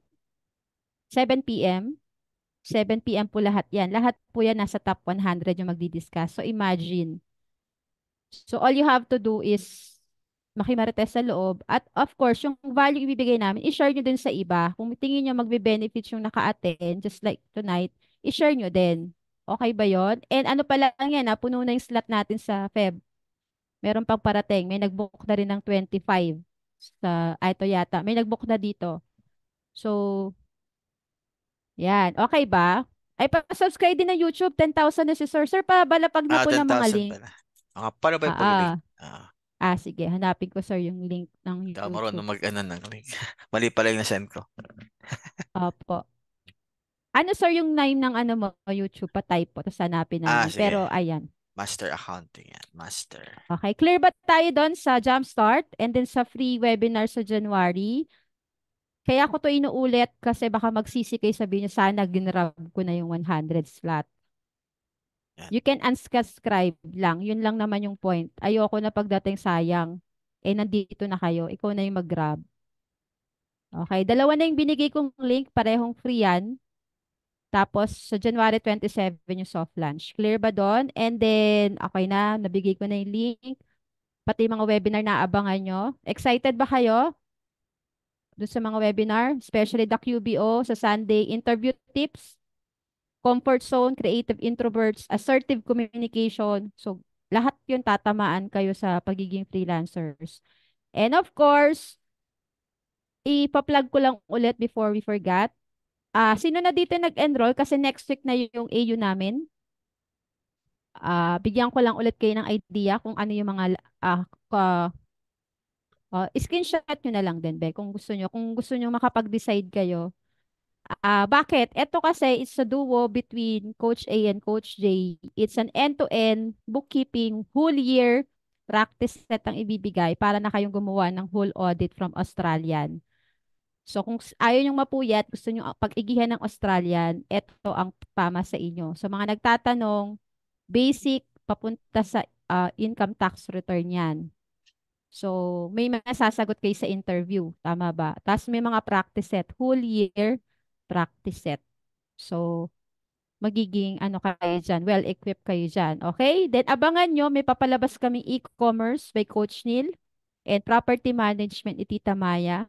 7 p.m., 7 p.m. po lahat yan. Lahat po yan nasa top 100 yung magdi-discuss. So imagine. So all you have to do is makimarites sa loob. At of course, yung value ibibigay namin, i-share nyo din sa iba. Kung tingin nyo magbe-benefit yung naka-attend, just like tonight, i-share nyo din. Okay ba yon? And ano pa lang yan, ha? Ah, puno na yung slot natin sa Feb. Meron pang parating. May nag-book na rin ng 25 sa ah, ito yata. May nag-book na dito. So, yan. Okay ba? Ay, pa-subscribe din na YouTube. 10,000 na si Sir. Sir, pabala pag na po ah, ng mga link. Pala. Ah, para ba yung ah, pag-link? Ah. Ah, sige. Hanapin ko, sir, yung link ng Hindi YouTube. ako marunong mag-ano ng link. Mali pala yung nasend ko. Opo. Ano, sir, yung name ng ano mo, YouTube, pa-type po. Tapos hanapin ah, namin. sige. Pero, ayan. Master accounting yan. Master. Okay. Clear ba tayo doon sa Jumpstart and then sa free webinar sa January? Kaya ko to inuulit kasi baka magsisi kayo sabihin nyo, sana ginrab ko na yung 100 slot. You can unsubscribe lang. Yun lang naman yung point. Ayoko na pagdating sayang. Eh, nandito na kayo. Ikaw na yung mag-grab. Okay. Dalawa na yung binigay kong link. Parehong free yan. Tapos, sa January 27, yung soft launch. Clear ba doon? And then, okay na. Nabigay ko na yung link. Pati mga webinar na abangan nyo. Excited ba kayo? Doon sa mga webinar? Especially the QBO sa Sunday interview tips comfort zone, creative introverts, assertive communication. So, lahat yun tatamaan kayo sa pagiging freelancers. And of course, ipa-plug ko lang ulit before we forgot. Uh, ah, sino na dito nag-enroll? Kasi next week na yung AU namin. Uh, bigyan ko lang ulit kayo ng idea kung ano yung mga uh, uh, uh, screenshot nyo na lang din, be, kung gusto nyo. Kung gusto nyo makapag-decide kayo Uh, bakit? Ito kasi it's a duo between Coach A and Coach J. It's an end-to-end bookkeeping whole year practice set ang ibibigay para na kayong gumawa ng whole audit from Australian. So kung ayaw nyong mapuyat, gusto nyo ah, pag-igihan ng Australian, ito ang pama sa inyo. So mga nagtatanong, basic papunta sa uh, income tax return yan. So may mga sasagot kayo sa interview, tama ba? Tapos may mga practice set, whole year practice set. So, magiging ano kayo dyan, well-equipped kayo dyan. Okay? Then abangan nyo, may papalabas kami e-commerce by Coach Neil and property management ni Tita Maya.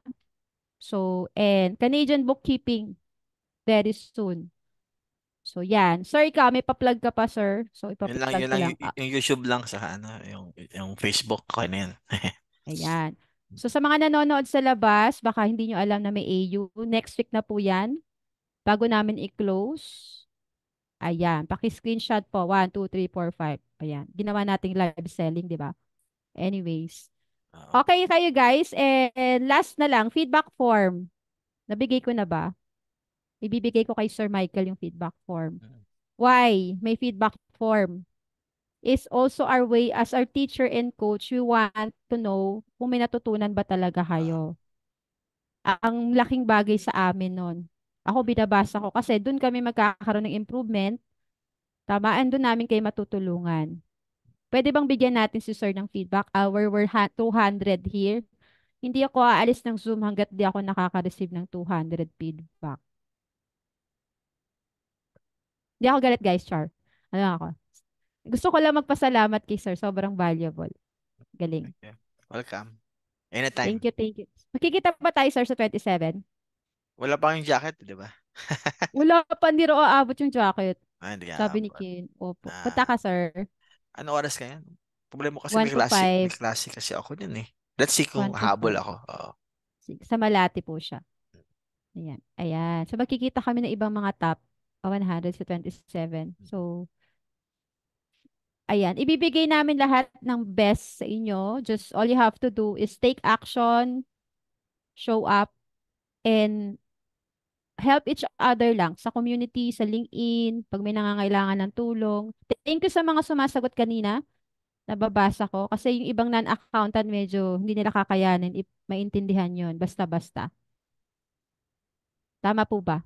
So, and Canadian bookkeeping very soon. So, yan. Sir, ikaw, may pa-plug ka pa, sir. So, ipa-plug lang, yun lang. lang. Yung YouTube lang sa ano, yung, yung Facebook ko na yan. Ayan. So, sa mga nanonood sa labas, baka hindi nyo alam na may AU. Next week na po yan bago namin i-close, ayan, paki-screenshot po, 1, 2, 3, 4, 5. Ayan, ginawa nating live selling, di ba? Anyways. Okay kayo guys, and last na lang, feedback form. Nabigay ko na ba? Ibibigay ko kay Sir Michael yung feedback form. Why? May feedback form is also our way as our teacher and coach, we want to know kung may natutunan ba talaga ah. kayo. Ang laking bagay sa amin nun. Ako binabasa ko kasi doon kami magkakaroon ng improvement. Tama, and doon namin kayo matutulungan. Pwede bang bigyan natin si sir ng feedback? Our ah, we're 200 here. Hindi ako aalis ng Zoom hanggat di ako nakaka-receive ng 200 feedback. Hindi ako galit guys, Char. Ano ako? Gusto ko lang magpasalamat kay sir. Sobrang valuable. Galing. Okay. Welcome. Anytime. Thank you, thank you. Makikita pa tayo, sir, sa 27? Wala pa yung jacket, di ba? Wala pa, hindi raw aabot yung jacket. Ah, hindi Sabi ni Ken. Opo. Ah. Punta ka, sir. Ano oras ka yan? Problema kasi One may klase, may klase kasi ako din eh. Let's see kung habol ako. Oo. Sa Malati po siya. Hmm. Ayan. Ayan. So, magkikita kami ng ibang mga top uh, hmm. 100 So, ayan. Ibibigay namin lahat ng best sa inyo. Just all you have to do is take action, show up, and help each other lang sa community, sa LinkedIn, pag may nangangailangan ng tulong. Thank you sa mga sumasagot kanina. Nababasa ko. Kasi yung ibang non-accountant medyo hindi nila kakayanin if maintindihan yon Basta-basta. Tama po ba?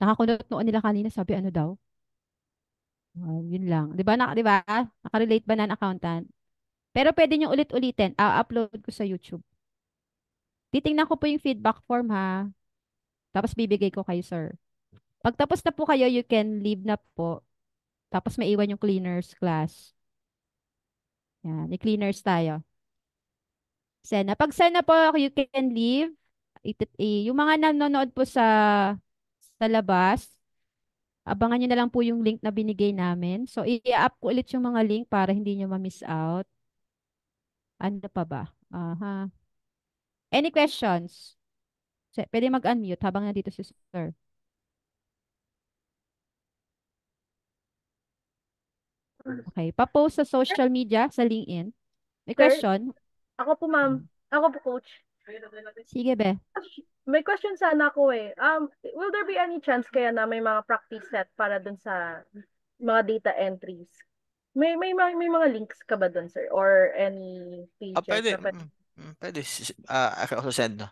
Nakakunot noon nila kanina, sabi ano daw? Uh, yun lang. Di ba? Na, di ba? Nakarelate ba non-accountant? Pero pwede nyo ulit-ulitin. Uh, upload ko sa YouTube. Titingnan ko po yung feedback form ha. Tapos bibigay ko kayo, sir. Pag na po kayo, you can leave na po. Tapos maiwan yung cleaners class. Yan, yung cleaners tayo. Send na. Pag send na po, you can leave. Eh, yung mga nanonood po sa sa labas, abangan nyo na lang po yung link na binigay namin. So, i-up ko ulit yung mga link para hindi nyo ma-miss out. Ano pa ba? Aha. Uh -huh. Any questions? Pwede mag-unmute habang nandito si sir. Okay. Pa-post sa social media, sa LinkedIn. May sir, question? Ako po, ma'am. Ako po, coach. Sige, be. May question sana ako eh. Um, will there be any chance kaya na may mga practice set para dun sa mga data entries? May may may, may mga links ka ba dun, sir? Or any pages? Oh, pwede. Mm, mm, pwede. pwede. Uh, ah, I can also send, no?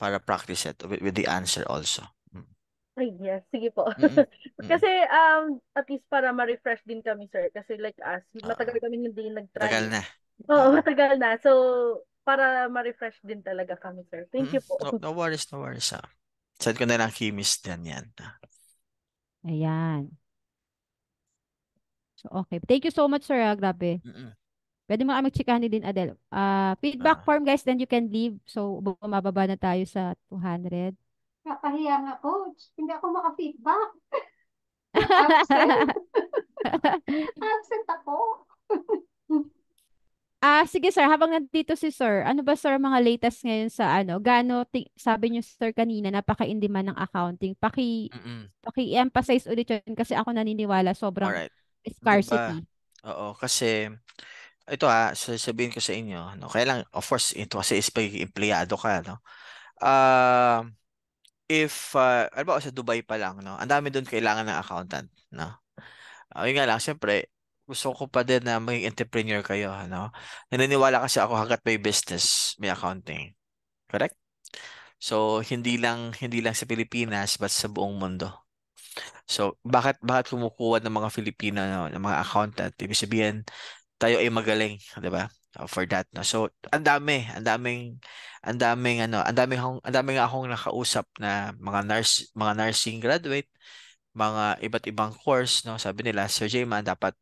para practice it with, with the answer also. Mm. Ay, yes. Sige po. Mm-hmm. mm-hmm. kasi um, at least para ma-refresh din kami, sir. Kasi like us, ah. matagal uh, kami hindi nag-try. Matagal na. Oo, uh, matagal na. So, para ma-refresh din talaga kami, sir. Thank mm-hmm. you po. No, no worries, no worries. Ha. Ah. Send ko na lang chemist din yan. Ayan. So, okay. Thank you so much, sir. grabe. Mm-mm. Pwede mo kami ni din, Adel. Uh, ah, feedback ah. form, guys, then you can leave. So, bumababa na tayo sa 200. Kapahiya nga, coach. Hindi ako maka-feedback. Absent. Absent ako. Ah, uh, sige sir, habang nandito si sir, ano ba sir mga latest ngayon sa ano? Gaano sabi niyo sir kanina napaka-in demand ng accounting. Paki Mm-mm. paki-emphasize ulit 'yun kasi ako naniniwala sobrang Alright. scarcity. Diba? Oo, kasi ito ha, ah, sasabihin ko sa inyo, no, kaya lang, of course, ito kasi is pag empleyado ka, no? Uh, if, uh, ano ba, sa Dubai pa lang, no? Ang dami doon kailangan ng accountant, no? Uh, yun nga lang, syempre, gusto ko pa din na maging entrepreneur kayo, no? Naniniwala kasi ako hanggat may business, may accounting. Correct? So, hindi lang, hindi lang sa Pilipinas, but sa buong mundo. So, bakit bakit kumukuha ng mga Filipino no, ng mga accountant? Ibig sabihin, tayo ay magaling, 'di ba? Oh, for that no. So, ang dami, ang daming ang daming ano, ang daming ang daming akong nakausap na mga nurse, mga nursing graduate, mga iba't ibang course no. Sabi nila, Sir Jayman, dapat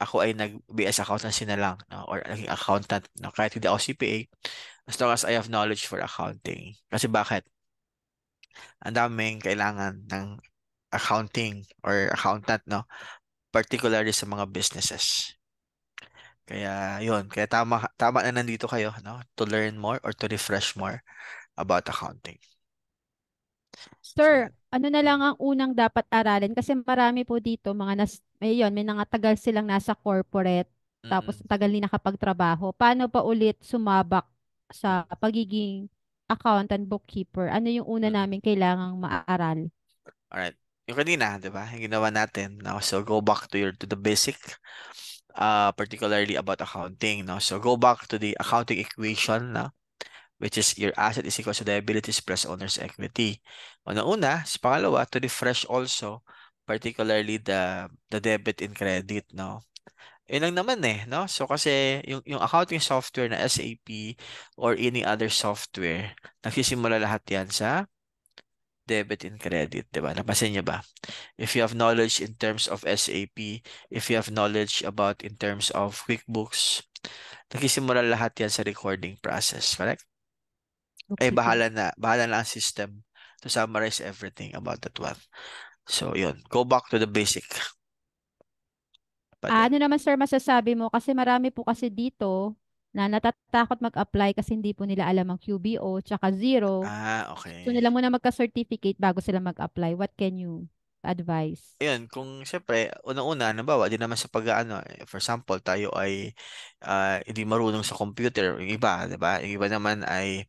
ako ay nag BS accountancy na lang no or naging accountant no kahit hindi ako CPA as long as I have knowledge for accounting kasi bakit ang daming kailangan ng accounting or accountant no particularly sa mga businesses kaya yun, kaya tama tama na nandito kayo, no? To learn more or to refresh more about accounting. Sir, ano na lang ang unang dapat aralin kasi marami po dito mga nas ayun, may nangatagal silang nasa corporate mm tapos tagal din nakapagtrabaho. Paano pa ulit sumabak sa pagiging accountant bookkeeper? Ano yung una mm namin kailangang maaral? Alright. Yung kanina, 'di ba? Yung ginawa natin. Now, so go back to your to the basic uh, particularly about accounting. No? So go back to the accounting equation, no? which is your asset is equal to liabilities plus owner's equity. Una-una, sa pangalawa, to refresh also, particularly the, the debit and credit. No? Yun lang naman eh, no? So kasi yung, yung accounting software na SAP or any other software, nagsisimula lahat yan sa debit and credit, 'di ba? Napansin niyo ba? If you have knowledge in terms of SAP, if you have knowledge about in terms of QuickBooks, nagsisimula lahat 'yan sa recording process, correct? Okay. Eh bahala na, bahala na ang system to summarize everything about that one. So, 'yun. Go back to the basic. ano naman sir masasabi mo kasi marami po kasi dito na natatakot mag-apply kasi hindi po nila alam ang QBO tsaka zero. Ah, okay. So nila muna magka-certificate bago sila mag-apply. What can you advice? Ayun, kung syempre, unang-una, ba, di naman sa pag ano, eh, for example, tayo ay uh, hindi marunong sa computer. Yung iba, di ba? Yung iba naman ay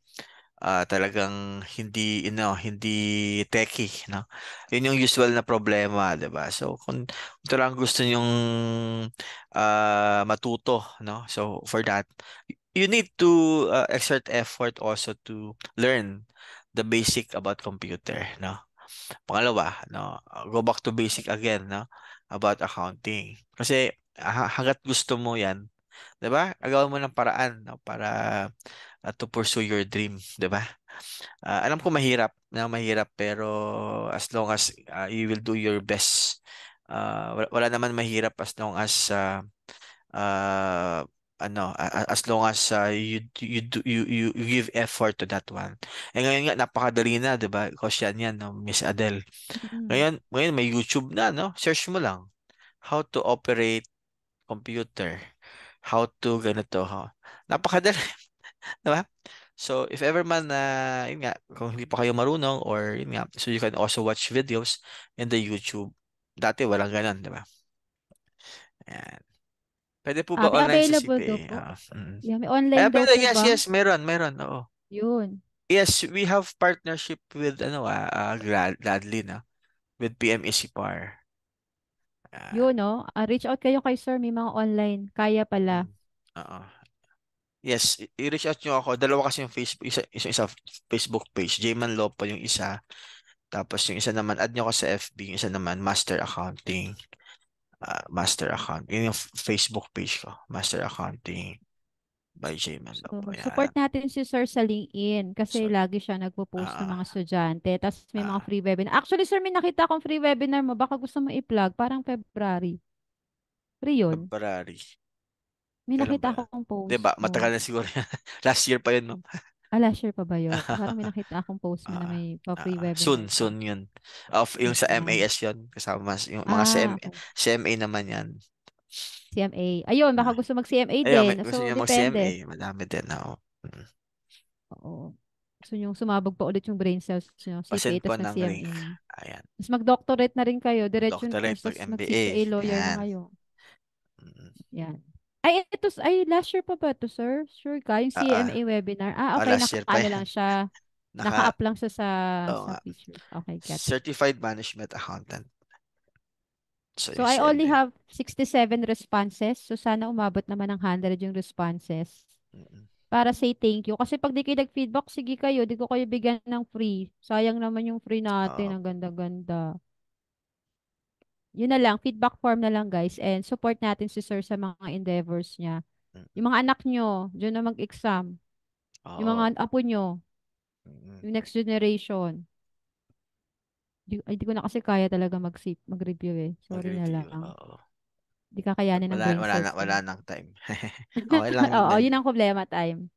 uh, talagang hindi you know, hindi techie no yun yung usual na problema di ba so kung, kung talagang gusto niyo uh, ah, matuto no so for that you need to uh, exert effort also to learn the basic about computer no pangalawa no go back to basic again no about accounting kasi hangat gusto mo yan 'di ba? Agawan mo ng paraan no, para uh, to pursue your dream, 'di ba? Uh, alam ko mahirap, na mahirap pero as long as uh, you will do your best. Uh, wala, naman mahirap as long as uh, uh, ano as long as uh, you you do you, you give effort to that one. Eh ngayon nga napakadali na, 'di ba? Kasi yan no, Miss Adele. Ngayon, ngayon may YouTube na, no? Search mo lang how to operate computer, how to ganito, ha. Napakadali. Diba? So, if ever man na, uh, yun nga, kung hindi pa kayo marunong or yun nga, so you can also watch videos in the YouTube. Dati walang ganun, di ba? Ayan. Pwede po ah, ba ah, online sa CPA? Ah, mm. online eh, pwede, yes, ba? yes, meron, meron, oo. Yun. Yes, we have partnership with ano ah, uh, ah, Glad, Gladly na. With PMEC PAR. Uh, ah. yun, no? Uh, reach out kayo kay sir, may mga online. Kaya pala. Mm. Oo. Yes, i-reach out nyo ako. Dalawa kasi yung Facebook, isa, isa, isa Facebook page. Jayman Lopo yung isa. Tapos yung isa naman, add nyo ako sa FB. Yung isa naman, Master Accounting. Uh, Master Account. Yun yung Facebook page ko. Master Accounting by Jayman Lopo. So, Yan. support natin si Sir sa LinkedIn kasi so, lagi siya nagpo-post uh, ng mga ah. estudyante. Tapos may uh, mga ah. free webinar. Actually, sir, may nakita akong free webinar mo. Baka gusto mo i-plug. Parang February. Free yun. February. May Ganun nakita ba? akong post. 'Di ba? Matagal na siguro Last year pa 'yun, ma'am. Ah, last year pa ba yun? Parang may nakita akong post mo na ah, may pa-free ah, ah. webinar. Soon, soon 'yun. Of yung sa MAS mm. 'yun kasama yung mga Ah, CM, okay. CMA naman 'yan. CMA. Ayun, baka mm. gusto mag-CMA Ayun, may, din. gusto So, niya mag-CMA, depende. madami din na. Mm. Oo. Gusto nyo sumabog pa ulit yung brain cells nyo. CPA, Pasin po tapos ng ring. CMA. Ayan. Mas mag-doctorate na rin kayo. Diretso na Doctorate, tapos mag-MBA. mag-CPA lawyer na Yan. kayo. Yan. Ay, ito, ay, last year pa ba ito, sir? Sure ka, yung ah, CMA ah. webinar. Ah, ah okay, oh, naka, ano lang siya. Naka, Naka-up lang siya sa, oh, sa feature. Okay, get Certified Management Accountant. So, so I only have 67 responses. So sana umabot naman ng 100 yung responses. Mm-mm. Para say thank you. Kasi pag di kayo nag-feedback, sige kayo, di ko kayo bigyan ng free. Sayang naman yung free natin. Oh. Ang ganda-ganda yun na lang, feedback form na lang guys and support natin si sir sa mga endeavors niya. Yung mga anak nyo, dyan na mag-exam. Oh. Yung mga apo nyo, yung next generation. Hindi ko na kasi kaya talaga mag-sip, mag-review eh. Sorry mag-review, na lang. Oh. kakayanin ng wala, wala, na, wala nang time. okay lang. Oo, eh. yun ang problema, time.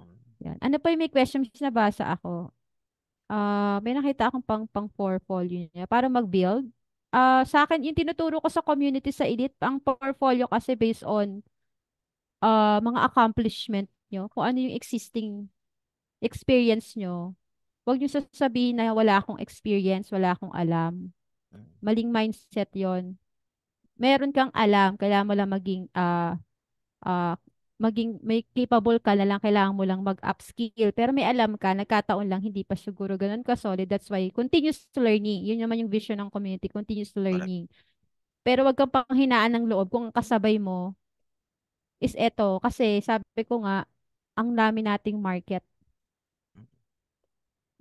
Mm. Yan. Ano pa yung may questions na basa ako? Uh, may nakita akong pang pang portfolio niya para mag-build uh, sa akin, yung tinuturo ko sa community sa elite, ang portfolio kasi based on uh, mga accomplishment nyo, kung ano yung existing experience nyo. Huwag nyo sasabihin na wala akong experience, wala akong alam. Maling mindset yon Meron kang alam, kailangan mo lang maging uh, uh, maging may capable ka na lang, kailangan mo lang mag-upskill. Pero may alam ka, nagkataon lang, hindi pa siguro ganun ka solid. That's why continuous learning. Yun naman yung vision ng community, continuous learning. Pero wag kang panghinaan ng loob kung ang kasabay mo is eto. Kasi sabi ko nga, ang dami nating market.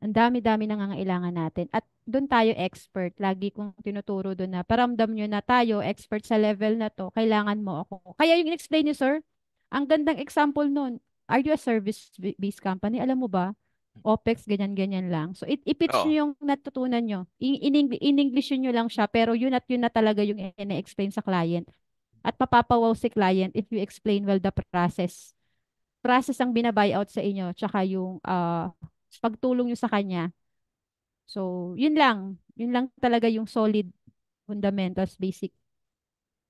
Ang dami-dami nangangailangan natin. At doon tayo expert. Lagi kong tinuturo doon na paramdam nyo na tayo expert sa level na to. Kailangan mo ako. Kaya yung explain nyo, sir, ang gandang example nun, are you a service-based company? Alam mo ba, OPEX, ganyan-ganyan lang. So, it, ipitch oh. nyo yung natutunan nyo. In-English in, in nyo lang siya, pero yun at yun na talaga yung ina-explain sa client. At mapapawaw si client if you explain well the process. Process ang out sa inyo, tsaka yung uh, pagtulong nyo sa kanya. So, yun lang. Yun lang talaga yung solid fundamentals, basic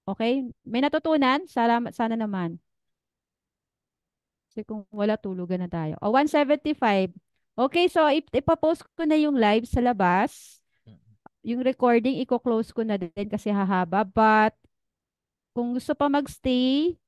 Okay? May natutunan? Salamat sana naman. Kasi kung wala, tulugan na tayo. O, 175. Okay, so ipapost ko na yung live sa labas. Mm-hmm. Yung recording, i-close ko na din kasi hahaba. But, kung gusto pa magstay,